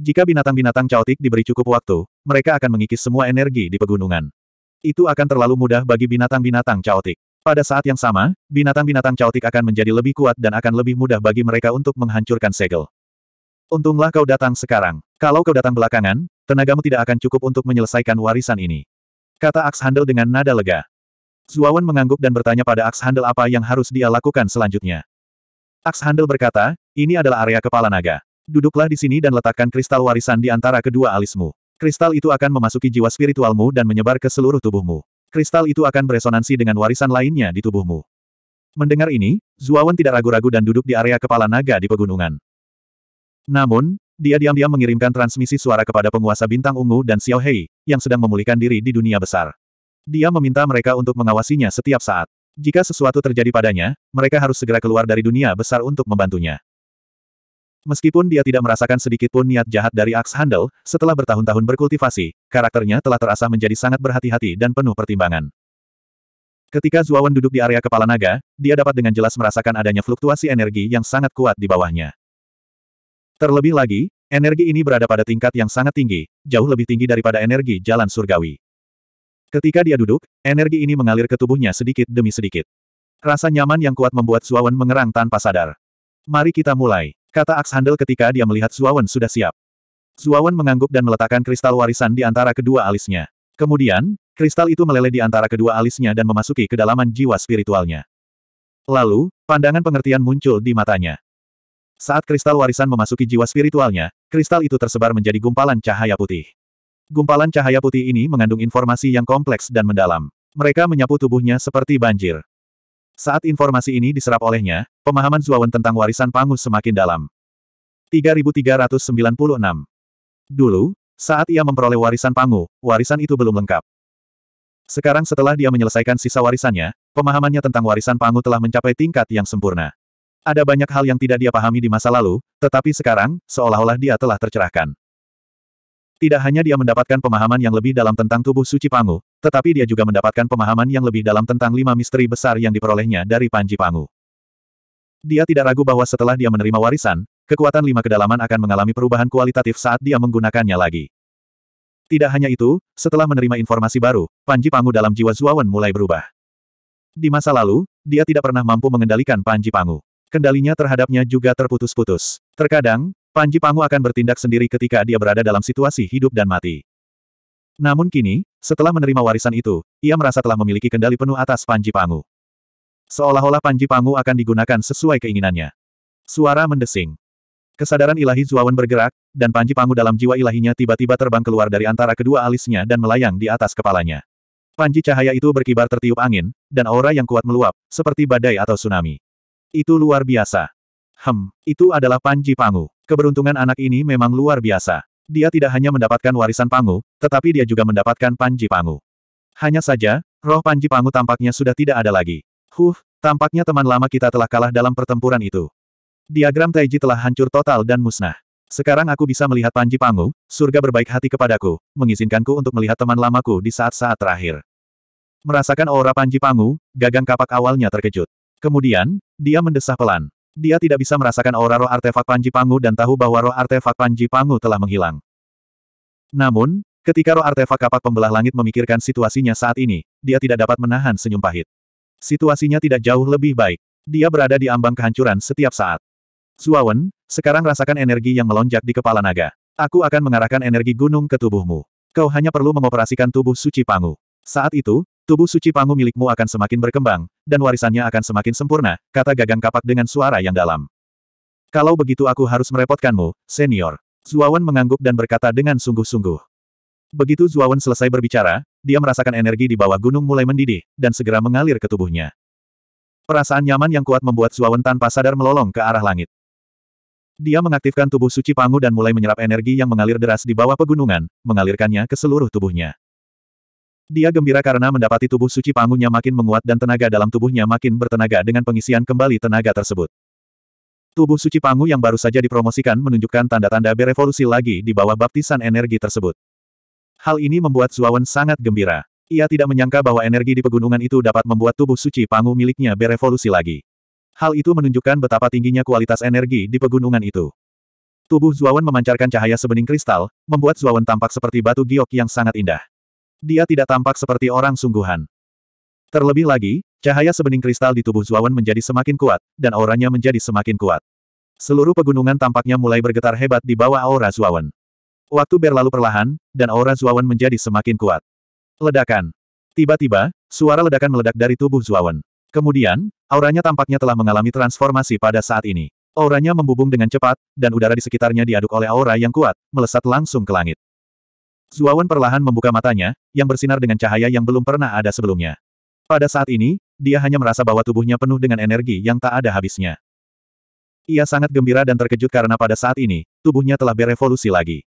A: Jika binatang-binatang caotik diberi cukup waktu, mereka akan mengikis semua energi di pegunungan. Itu akan terlalu mudah bagi binatang-binatang caotik. Pada saat yang sama, binatang-binatang caotik akan menjadi lebih kuat dan akan lebih mudah bagi mereka untuk menghancurkan segel. Untunglah kau datang sekarang. Kalau kau datang belakangan, tenagamu tidak akan cukup untuk menyelesaikan warisan ini. Kata Aks Handel dengan nada lega. Zuawan mengangguk dan bertanya pada Aks Handel apa yang harus dia lakukan selanjutnya. Aks Handel berkata, ini adalah area kepala naga. Duduklah di sini dan letakkan kristal warisan di antara kedua alismu. Kristal itu akan memasuki jiwa spiritualmu dan menyebar ke seluruh tubuhmu. Kristal itu akan beresonansi dengan warisan lainnya di tubuhmu. Mendengar ini, Zuawan tidak ragu-ragu dan duduk di area kepala naga di pegunungan. Namun, dia diam-diam mengirimkan transmisi suara kepada penguasa bintang ungu dan Xiao Hei, yang sedang memulihkan diri di dunia besar. Dia meminta mereka untuk mengawasinya setiap saat. Jika sesuatu terjadi padanya, mereka harus segera keluar dari dunia besar untuk membantunya. Meskipun dia tidak merasakan sedikit pun niat jahat dari Axe Handel, setelah bertahun-tahun berkultivasi, karakternya telah terasa menjadi sangat berhati-hati dan penuh pertimbangan. Ketika Zuawan duduk di area kepala naga, dia dapat dengan jelas merasakan adanya fluktuasi energi yang sangat kuat di bawahnya. Terlebih lagi, energi ini berada pada tingkat yang sangat tinggi, jauh lebih tinggi daripada energi jalan surgawi. Ketika dia duduk, energi ini mengalir ke tubuhnya sedikit demi sedikit. Rasa nyaman yang kuat membuat Zuawan mengerang tanpa sadar. Mari kita mulai. Kata Aks Handel ketika dia melihat Zuawan sudah siap. Zuawan mengangguk dan meletakkan kristal warisan di antara kedua alisnya. Kemudian, kristal itu meleleh di antara kedua alisnya dan memasuki kedalaman jiwa spiritualnya. Lalu, pandangan pengertian muncul di matanya. Saat kristal warisan memasuki jiwa spiritualnya, kristal itu tersebar menjadi gumpalan cahaya putih. Gumpalan cahaya putih ini mengandung informasi yang kompleks dan mendalam. Mereka menyapu tubuhnya seperti banjir. Saat informasi ini diserap olehnya, pemahaman Zuawan tentang warisan Pangus semakin dalam. 3396 Dulu, saat ia memperoleh warisan Pangu, warisan itu belum lengkap. Sekarang setelah dia menyelesaikan sisa warisannya, pemahamannya tentang warisan Pangu telah mencapai tingkat yang sempurna. Ada banyak hal yang tidak dia pahami di masa lalu, tetapi sekarang, seolah-olah dia telah tercerahkan. Tidak hanya dia mendapatkan pemahaman yang lebih dalam tentang tubuh suci Pangu, tetapi dia juga mendapatkan pemahaman yang lebih dalam tentang lima misteri besar yang diperolehnya dari Panji Pangu. Dia tidak ragu bahwa setelah dia menerima warisan, kekuatan lima kedalaman akan mengalami perubahan kualitatif saat dia menggunakannya lagi. Tidak hanya itu, setelah menerima informasi baru, Panji Pangu dalam jiwa Zuawan mulai berubah. Di masa lalu, dia tidak pernah mampu mengendalikan Panji Pangu. Kendalinya terhadapnya juga terputus-putus. Terkadang, Panji Pangu akan bertindak sendiri ketika dia berada dalam situasi hidup dan mati. Namun kini, setelah menerima warisan itu, ia merasa telah memiliki kendali penuh atas Panji Pangu. Seolah-olah Panji Pangu akan digunakan sesuai keinginannya. Suara mendesing. Kesadaran ilahi Zuawan bergerak, dan Panji Pangu dalam jiwa ilahinya tiba-tiba terbang keluar dari antara kedua alisnya dan melayang di atas kepalanya. Panji cahaya itu berkibar tertiup angin, dan aura yang kuat meluap, seperti badai atau tsunami. Itu luar biasa. Hem, itu adalah Panji Pangu. Keberuntungan anak ini memang luar biasa. Dia tidak hanya mendapatkan warisan Pangu, tetapi dia juga mendapatkan Panji Pangu. Hanya saja, roh Panji Pangu tampaknya sudah tidak ada lagi. Huh, tampaknya teman lama kita telah kalah dalam pertempuran itu. Diagram Taiji telah hancur total dan musnah. Sekarang aku bisa melihat Panji Pangu, surga berbaik hati kepadaku, mengizinkanku untuk melihat teman lamaku di saat-saat terakhir. Merasakan aura Panji Pangu, gagang kapak awalnya terkejut. Kemudian, dia mendesah pelan. Dia tidak bisa merasakan aura roh artefak Panji Pangu dan tahu bahwa roh artefak Panji Pangu telah menghilang. Namun, ketika roh artefak kapak pembelah langit memikirkan situasinya saat ini, dia tidak dapat menahan senyum pahit. Situasinya tidak jauh lebih baik. Dia berada di ambang kehancuran setiap saat. Zuawan, sekarang rasakan energi yang melonjak di kepala naga. Aku akan mengarahkan energi gunung ke tubuhmu. Kau hanya perlu mengoperasikan tubuh suci Pangu. Saat itu, Tubuh suci Pangu milikmu akan semakin berkembang, dan warisannya akan semakin sempurna, kata Gagang Kapak dengan suara yang dalam. Kalau begitu aku harus merepotkanmu, senior. Zuawan mengangguk dan berkata dengan sungguh-sungguh. Begitu Zuawan selesai berbicara, dia merasakan energi di bawah gunung mulai mendidih, dan segera mengalir ke tubuhnya. Perasaan nyaman yang kuat membuat Zuawan tanpa sadar melolong ke arah langit. Dia mengaktifkan tubuh suci Pangu dan mulai menyerap energi yang mengalir deras di bawah pegunungan, mengalirkannya ke seluruh tubuhnya. Dia gembira karena mendapati tubuh suci pangunya makin menguat dan tenaga dalam tubuhnya makin bertenaga dengan pengisian kembali tenaga tersebut. Tubuh suci pangu yang baru saja dipromosikan menunjukkan tanda-tanda berevolusi lagi di bawah baptisan energi tersebut. Hal ini membuat Zuawan sangat gembira. Ia tidak menyangka bahwa energi di pegunungan itu dapat membuat tubuh suci pangu miliknya berevolusi lagi. Hal itu menunjukkan betapa tingginya kualitas energi di pegunungan itu. Tubuh Zuawan memancarkan cahaya sebening kristal, membuat Zuawan tampak seperti batu giok yang sangat indah. Dia tidak tampak seperti orang sungguhan. Terlebih lagi, cahaya sebening kristal di tubuh Zuawan menjadi semakin kuat, dan auranya menjadi semakin kuat. Seluruh pegunungan tampaknya mulai bergetar hebat di bawah aura Zuawan. Waktu berlalu perlahan, dan aura Zuawan menjadi semakin kuat. Ledakan. Tiba-tiba, suara ledakan meledak dari tubuh Zuawan. Kemudian, auranya tampaknya telah mengalami transformasi pada saat ini. Auranya membubung dengan cepat, dan udara di sekitarnya diaduk oleh aura yang kuat, melesat langsung ke langit. Zuawan perlahan membuka matanya, yang bersinar dengan cahaya yang belum pernah ada sebelumnya. Pada saat ini, dia hanya merasa bahwa tubuhnya penuh dengan energi yang tak ada habisnya. Ia sangat gembira dan terkejut karena pada saat ini, tubuhnya telah berevolusi lagi.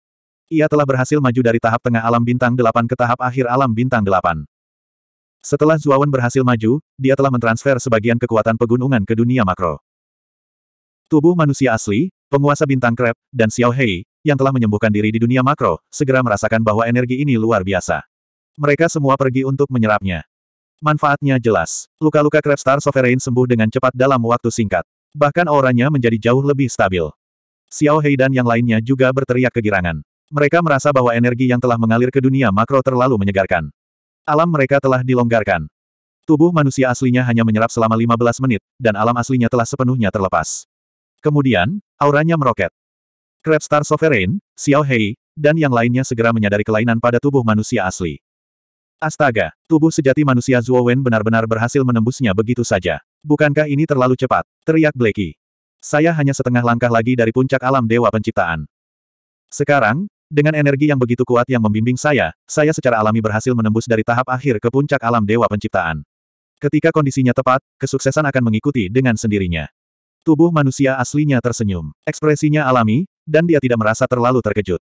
A: Ia telah berhasil maju dari tahap tengah alam bintang delapan ke tahap akhir alam bintang delapan. Setelah Zuawan berhasil maju, dia telah mentransfer sebagian kekuatan pegunungan ke dunia makro. Tubuh manusia asli, Penguasa bintang krep, dan Xiao Hei, yang telah menyembuhkan diri di dunia makro, segera merasakan bahwa energi ini luar biasa. Mereka semua pergi untuk menyerapnya. Manfaatnya jelas. Luka-luka krep star sovereign sembuh dengan cepat dalam waktu singkat. Bahkan auranya menjadi jauh lebih stabil. Xiao Hei dan yang lainnya juga berteriak kegirangan. Mereka merasa bahwa energi yang telah mengalir ke dunia makro terlalu menyegarkan. Alam mereka telah dilonggarkan. Tubuh manusia aslinya hanya menyerap selama 15 menit, dan alam aslinya telah sepenuhnya terlepas. Kemudian, auranya meroket. Crabstar Sovereign, Xiao Hei, dan yang lainnya segera menyadari kelainan pada tubuh manusia asli. Astaga, tubuh sejati manusia Zuo Wen benar-benar berhasil menembusnya begitu saja. Bukankah ini terlalu cepat? Teriak Blacky. Saya hanya setengah langkah lagi dari puncak alam Dewa Penciptaan. Sekarang, dengan energi yang begitu kuat yang membimbing saya, saya secara alami berhasil menembus dari tahap akhir ke puncak alam Dewa Penciptaan. Ketika kondisinya tepat, kesuksesan akan mengikuti dengan sendirinya. Tubuh manusia aslinya tersenyum. Ekspresinya alami, dan dia tidak merasa terlalu terkejut.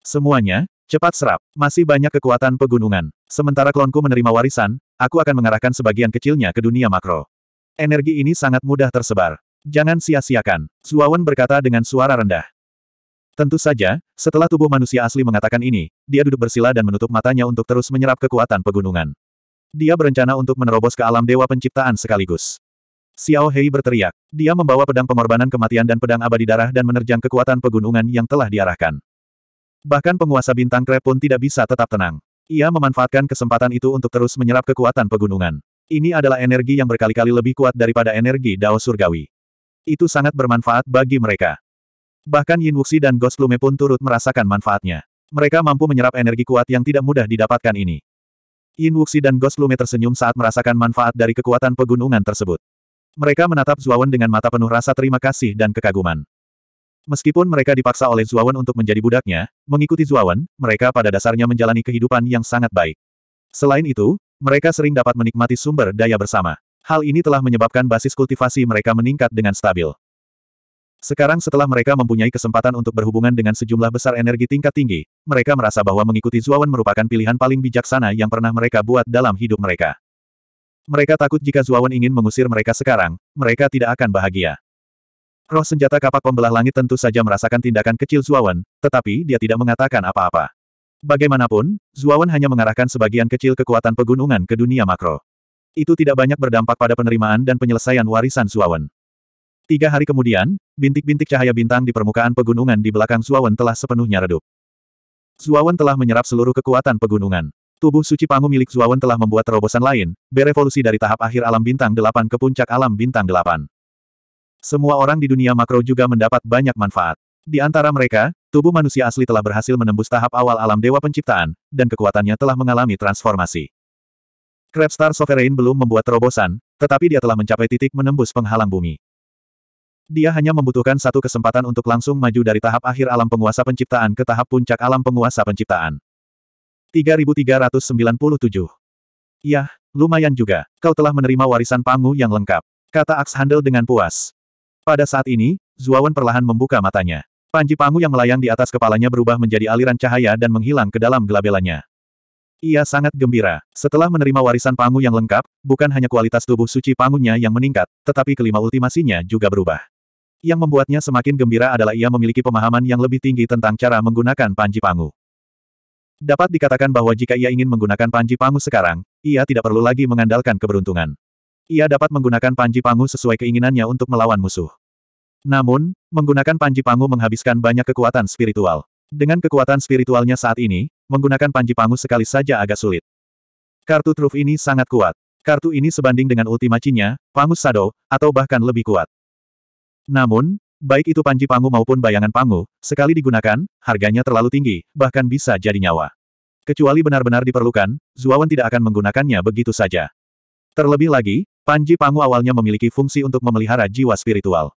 A: Semuanya, cepat serap. Masih banyak kekuatan pegunungan. Sementara klonku menerima warisan, aku akan mengarahkan sebagian kecilnya ke dunia makro. Energi ini sangat mudah tersebar. Jangan sia-siakan, Zuawan berkata dengan suara rendah. Tentu saja, setelah tubuh manusia asli mengatakan ini, dia duduk bersila dan menutup matanya untuk terus menyerap kekuatan pegunungan. Dia berencana untuk menerobos ke alam dewa penciptaan sekaligus. Xiao Hei berteriak. Dia membawa pedang pengorbanan kematian dan pedang abadi darah dan menerjang kekuatan pegunungan yang telah diarahkan. Bahkan penguasa bintang krep pun tidak bisa tetap tenang. Ia memanfaatkan kesempatan itu untuk terus menyerap kekuatan pegunungan. Ini adalah energi yang berkali-kali lebih kuat daripada energi Dao Surgawi. Itu sangat bermanfaat bagi mereka. Bahkan Yin Wuxi dan Ghost Lume pun turut merasakan manfaatnya. Mereka mampu menyerap energi kuat yang tidak mudah didapatkan ini. Yin Wuxi dan Ghost Lume tersenyum saat merasakan manfaat dari kekuatan pegunungan tersebut. Mereka menatap Zuawan dengan mata penuh rasa terima kasih dan kekaguman. Meskipun mereka dipaksa oleh Zuawan untuk menjadi budaknya, mengikuti Zuawan, mereka pada dasarnya menjalani kehidupan yang sangat baik. Selain itu, mereka sering dapat menikmati sumber daya bersama. Hal ini telah menyebabkan basis kultivasi mereka meningkat dengan stabil. Sekarang setelah mereka mempunyai kesempatan untuk berhubungan dengan sejumlah besar energi tingkat tinggi, mereka merasa bahwa mengikuti Zuawan merupakan pilihan paling bijaksana yang pernah mereka buat dalam hidup mereka. Mereka takut jika Zuawan ingin mengusir mereka sekarang, mereka tidak akan bahagia. Roh senjata kapak pembelah langit tentu saja merasakan tindakan kecil Zuawan, tetapi dia tidak mengatakan apa-apa. Bagaimanapun, Zuawan hanya mengarahkan sebagian kecil kekuatan pegunungan ke dunia makro. Itu tidak banyak berdampak pada penerimaan dan penyelesaian warisan Zuawan. Tiga hari kemudian, bintik-bintik cahaya bintang di permukaan pegunungan di belakang Zuawan telah sepenuhnya redup. Zuawan telah menyerap seluruh kekuatan pegunungan. Tubuh suci Pangu milik Zuawan telah membuat terobosan lain, berevolusi dari tahap akhir alam bintang delapan ke puncak alam bintang delapan. Semua orang di dunia makro juga mendapat banyak manfaat. Di antara mereka, tubuh manusia asli telah berhasil menembus tahap awal alam dewa penciptaan, dan kekuatannya telah mengalami transformasi. Crabstar Sovereign belum membuat terobosan, tetapi dia telah mencapai titik menembus penghalang bumi. Dia hanya membutuhkan satu kesempatan untuk langsung maju dari tahap akhir alam penguasa penciptaan ke tahap puncak alam penguasa penciptaan. 3397. Yah, lumayan juga, kau telah menerima warisan Pangu yang lengkap. Kata Aks Handel dengan puas. Pada saat ini, Zuawan perlahan membuka matanya. Panji Pangu yang melayang di atas kepalanya berubah menjadi aliran cahaya dan menghilang ke dalam gelabelannya. Ia sangat gembira. Setelah menerima warisan Pangu yang lengkap, bukan hanya kualitas tubuh suci Pangunya yang meningkat, tetapi kelima ultimasinya juga berubah. Yang membuatnya semakin gembira adalah ia memiliki pemahaman yang lebih tinggi tentang cara menggunakan Panji Pangu. Dapat dikatakan bahwa jika ia ingin menggunakan panji pangu sekarang, ia tidak perlu lagi mengandalkan keberuntungan. Ia dapat menggunakan panji pangu sesuai keinginannya untuk melawan musuh. Namun, menggunakan panji pangu menghabiskan banyak kekuatan spiritual. Dengan kekuatan spiritualnya saat ini, menggunakan panji pangu sekali saja agak sulit. Kartu truf ini sangat kuat. Kartu ini sebanding dengan ultimacinya, Pangus Sado, atau bahkan lebih kuat. Namun, Baik itu panji pangu maupun bayangan pangu, sekali digunakan, harganya terlalu tinggi, bahkan bisa jadi nyawa. Kecuali benar-benar diperlukan, Zuawan tidak akan menggunakannya begitu saja. Terlebih lagi, panji pangu awalnya memiliki fungsi untuk memelihara jiwa spiritual.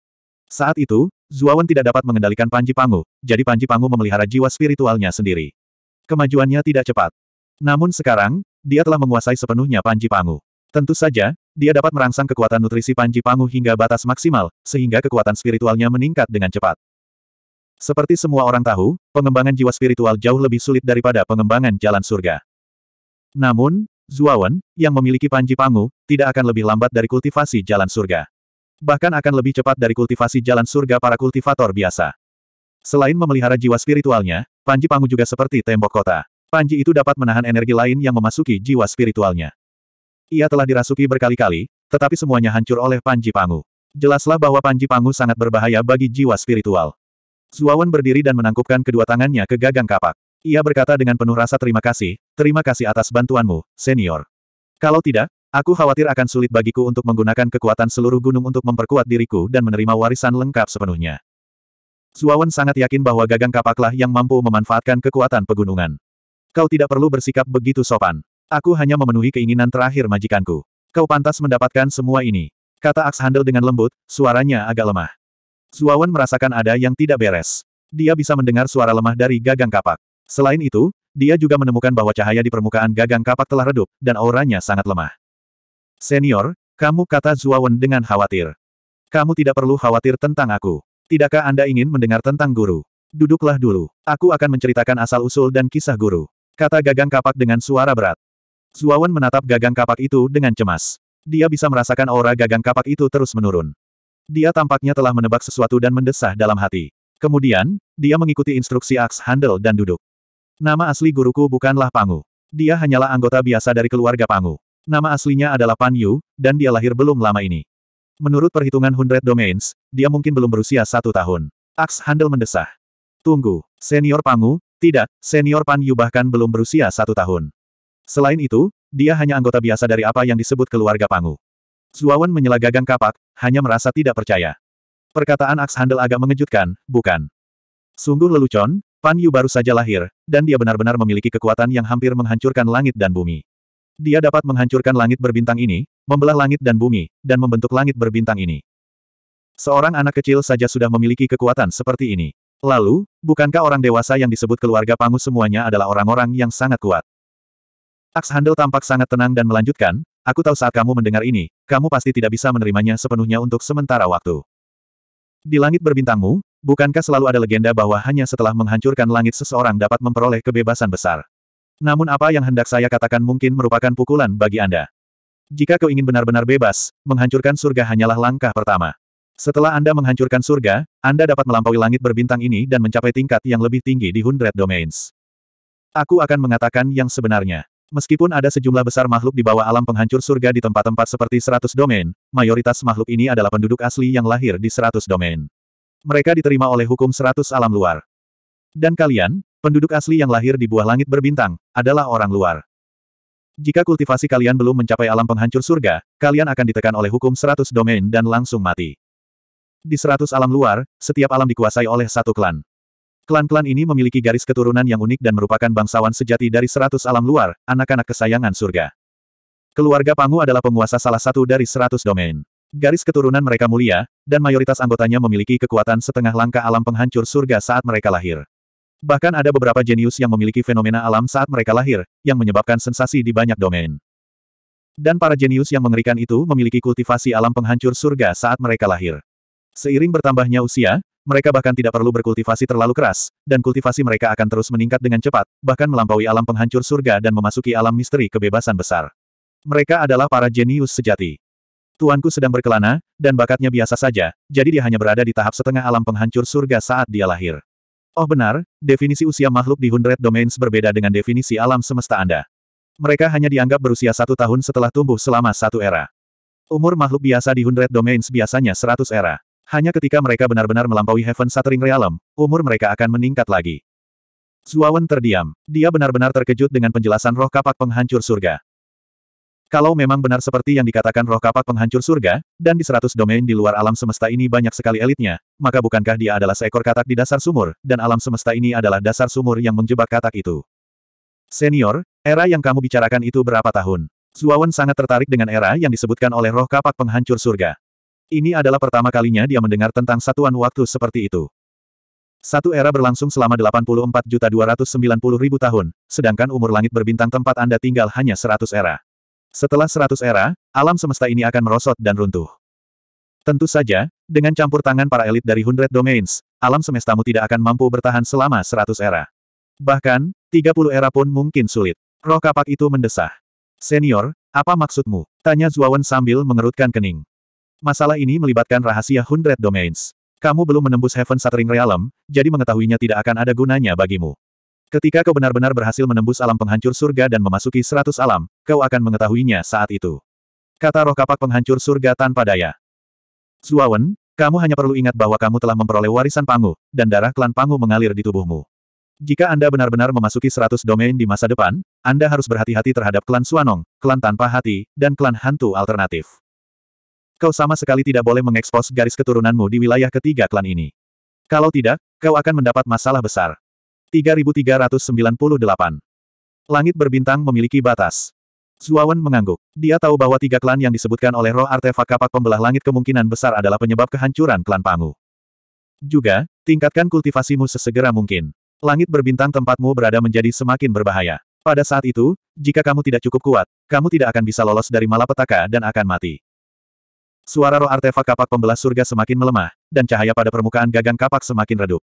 A: Saat itu, Zuawan tidak dapat mengendalikan panji pangu, jadi panji pangu memelihara jiwa spiritualnya sendiri. Kemajuannya tidak cepat. Namun sekarang, dia telah menguasai sepenuhnya panji pangu. Tentu saja, dia dapat merangsang kekuatan nutrisi Panji Pangu hingga batas maksimal, sehingga kekuatan spiritualnya meningkat dengan cepat. Seperti semua orang tahu, pengembangan jiwa spiritual jauh lebih sulit daripada pengembangan jalan surga. Namun, Zuawan, yang memiliki Panji Pangu, tidak akan lebih lambat dari kultivasi jalan surga. Bahkan akan lebih cepat dari kultivasi jalan surga para kultivator biasa. Selain memelihara jiwa spiritualnya, Panji Pangu juga seperti tembok kota. Panji itu dapat menahan energi lain yang memasuki jiwa spiritualnya. Ia telah dirasuki berkali-kali, tetapi semuanya hancur oleh Panji Pangu. Jelaslah bahwa Panji Pangu sangat berbahaya bagi jiwa spiritual. Zuawan berdiri dan menangkupkan kedua tangannya ke gagang kapak. Ia berkata dengan penuh rasa terima kasih, terima kasih atas bantuanmu, senior. Kalau tidak, aku khawatir akan sulit bagiku untuk menggunakan kekuatan seluruh gunung untuk memperkuat diriku dan menerima warisan lengkap sepenuhnya. Zuawan sangat yakin bahwa gagang kapaklah yang mampu memanfaatkan kekuatan pegunungan. Kau tidak perlu bersikap begitu sopan. Aku hanya memenuhi keinginan terakhir majikanku. Kau pantas mendapatkan semua ini. Kata Akshandel dengan lembut, suaranya agak lemah. Zuawan merasakan ada yang tidak beres. Dia bisa mendengar suara lemah dari gagang kapak. Selain itu, dia juga menemukan bahwa cahaya di permukaan gagang kapak telah redup, dan auranya sangat lemah. Senior, kamu kata Zuawan dengan khawatir. Kamu tidak perlu khawatir tentang aku. Tidakkah Anda ingin mendengar tentang guru? Duduklah dulu. Aku akan menceritakan asal-usul dan kisah guru. Kata gagang kapak dengan suara berat. Suawan menatap gagang kapak itu dengan cemas. Dia bisa merasakan aura gagang kapak itu terus menurun. Dia tampaknya telah menebak sesuatu dan mendesah dalam hati. Kemudian, dia mengikuti instruksi aks handel dan duduk. Nama asli guruku bukanlah Pangu. Dia hanyalah anggota biasa dari keluarga Pangu. Nama aslinya adalah Pan Yu, dan dia lahir belum lama ini. Menurut perhitungan Hundred Domains, dia mungkin belum berusia satu tahun. Aks handel mendesah. Tunggu, senior Pangu, tidak, senior Pan Yu bahkan belum berusia satu tahun. Selain itu, dia hanya anggota biasa dari apa yang disebut keluarga Pangu. Zuawan menyela gagang kapak, hanya merasa tidak percaya. Perkataan Aks Handel agak mengejutkan, bukan? Sungguh lelucon, Pan Yu baru saja lahir, dan dia benar-benar memiliki kekuatan yang hampir menghancurkan langit dan bumi. Dia dapat menghancurkan langit berbintang ini, membelah langit dan bumi, dan membentuk langit berbintang ini. Seorang anak kecil saja sudah memiliki kekuatan seperti ini. Lalu, bukankah orang dewasa yang disebut keluarga Pangu semuanya adalah orang-orang yang sangat kuat? Aks Handel tampak sangat tenang dan melanjutkan, aku tahu saat kamu mendengar ini, kamu pasti tidak bisa menerimanya sepenuhnya untuk sementara waktu. Di langit berbintangmu, bukankah selalu ada legenda bahwa hanya setelah menghancurkan langit seseorang dapat memperoleh kebebasan besar? Namun apa yang hendak saya katakan mungkin merupakan pukulan bagi Anda. Jika kau ingin benar-benar bebas, menghancurkan surga hanyalah langkah pertama. Setelah Anda menghancurkan surga, Anda dapat melampaui langit berbintang ini dan mencapai tingkat yang lebih tinggi di Hundred Domains. Aku akan mengatakan yang sebenarnya. Meskipun ada sejumlah besar makhluk di bawah alam penghancur surga di tempat-tempat seperti 100 domain, mayoritas makhluk ini adalah penduduk asli yang lahir di 100 domain. Mereka diterima oleh hukum 100 alam luar. Dan kalian, penduduk asli yang lahir di buah langit berbintang, adalah orang luar. Jika kultivasi kalian belum mencapai alam penghancur surga, kalian akan ditekan oleh hukum 100 domain dan langsung mati. Di 100 alam luar, setiap alam dikuasai oleh satu klan. Klan-klan ini memiliki garis keturunan yang unik dan merupakan bangsawan sejati dari seratus alam luar, anak-anak kesayangan surga. Keluarga Pangu adalah penguasa salah satu dari seratus domain. Garis keturunan mereka mulia, dan mayoritas anggotanya memiliki kekuatan setengah langkah alam penghancur surga saat mereka lahir. Bahkan ada beberapa jenius yang memiliki fenomena alam saat mereka lahir, yang menyebabkan sensasi di banyak domain. Dan para jenius yang mengerikan itu memiliki kultivasi alam penghancur surga saat mereka lahir. Seiring bertambahnya usia, mereka bahkan tidak perlu berkultivasi terlalu keras, dan kultivasi mereka akan terus meningkat dengan cepat, bahkan melampaui alam penghancur surga dan memasuki alam misteri kebebasan besar. Mereka adalah para jenius sejati. Tuanku sedang berkelana, dan bakatnya biasa saja, jadi dia hanya berada di tahap setengah alam penghancur surga saat dia lahir. Oh benar, definisi usia makhluk di Hundred Domains berbeda dengan definisi alam semesta Anda. Mereka hanya dianggap berusia satu tahun setelah tumbuh selama satu era. Umur makhluk biasa di Hundred Domains biasanya 100 era. Hanya ketika mereka benar-benar melampaui Heaven Shattering Realm, umur mereka akan meningkat lagi. Zuawan terdiam. Dia benar-benar terkejut dengan penjelasan roh kapak penghancur surga. Kalau memang benar seperti yang dikatakan roh kapak penghancur surga, dan di seratus domain di luar alam semesta ini banyak sekali elitnya, maka bukankah dia adalah seekor katak di dasar sumur, dan alam semesta ini adalah dasar sumur yang menjebak katak itu. Senior, era yang kamu bicarakan itu berapa tahun? Zuawan sangat tertarik dengan era yang disebutkan oleh roh kapak penghancur surga. Ini adalah pertama kalinya dia mendengar tentang satuan waktu seperti itu. Satu era berlangsung selama 84.290.000 tahun, sedangkan umur langit berbintang tempat Anda tinggal hanya 100 era. Setelah 100 era, alam semesta ini akan merosot dan runtuh. Tentu saja, dengan campur tangan para elit dari Hundred Domains, alam semestamu tidak akan mampu bertahan selama 100 era. Bahkan, 30 era pun mungkin sulit. Roh kapak itu mendesah. Senior, apa maksudmu? Tanya Zuawan sambil mengerutkan kening. Masalah ini melibatkan rahasia Hundred Domains. Kamu belum menembus Heaven Shattering Realm, jadi mengetahuinya tidak akan ada gunanya bagimu. Ketika kau benar-benar berhasil menembus alam penghancur surga dan memasuki seratus alam, kau akan mengetahuinya saat itu. Kata roh kapak penghancur surga tanpa daya. Zuawan, kamu hanya perlu ingat bahwa kamu telah memperoleh warisan Pangu, dan darah klan Pangu mengalir di tubuhmu. Jika Anda benar-benar memasuki seratus domain di masa depan, Anda harus berhati-hati terhadap klan Suanong, klan tanpa hati, dan klan hantu alternatif kau sama sekali tidak boleh mengekspos garis keturunanmu di wilayah ketiga klan ini. Kalau tidak, kau akan mendapat masalah besar. 3398 Langit berbintang memiliki batas. Zuawan mengangguk. Dia tahu bahwa tiga klan yang disebutkan oleh roh artefak kapak pembelah langit kemungkinan besar adalah penyebab kehancuran klan Pangu. Juga, tingkatkan kultivasimu sesegera mungkin. Langit berbintang tempatmu berada menjadi semakin berbahaya. Pada saat itu, jika kamu tidak cukup kuat, kamu tidak akan bisa lolos dari malapetaka dan akan mati. Suara roh artefak kapak pembelah surga semakin melemah, dan cahaya pada permukaan gagang kapak semakin redup.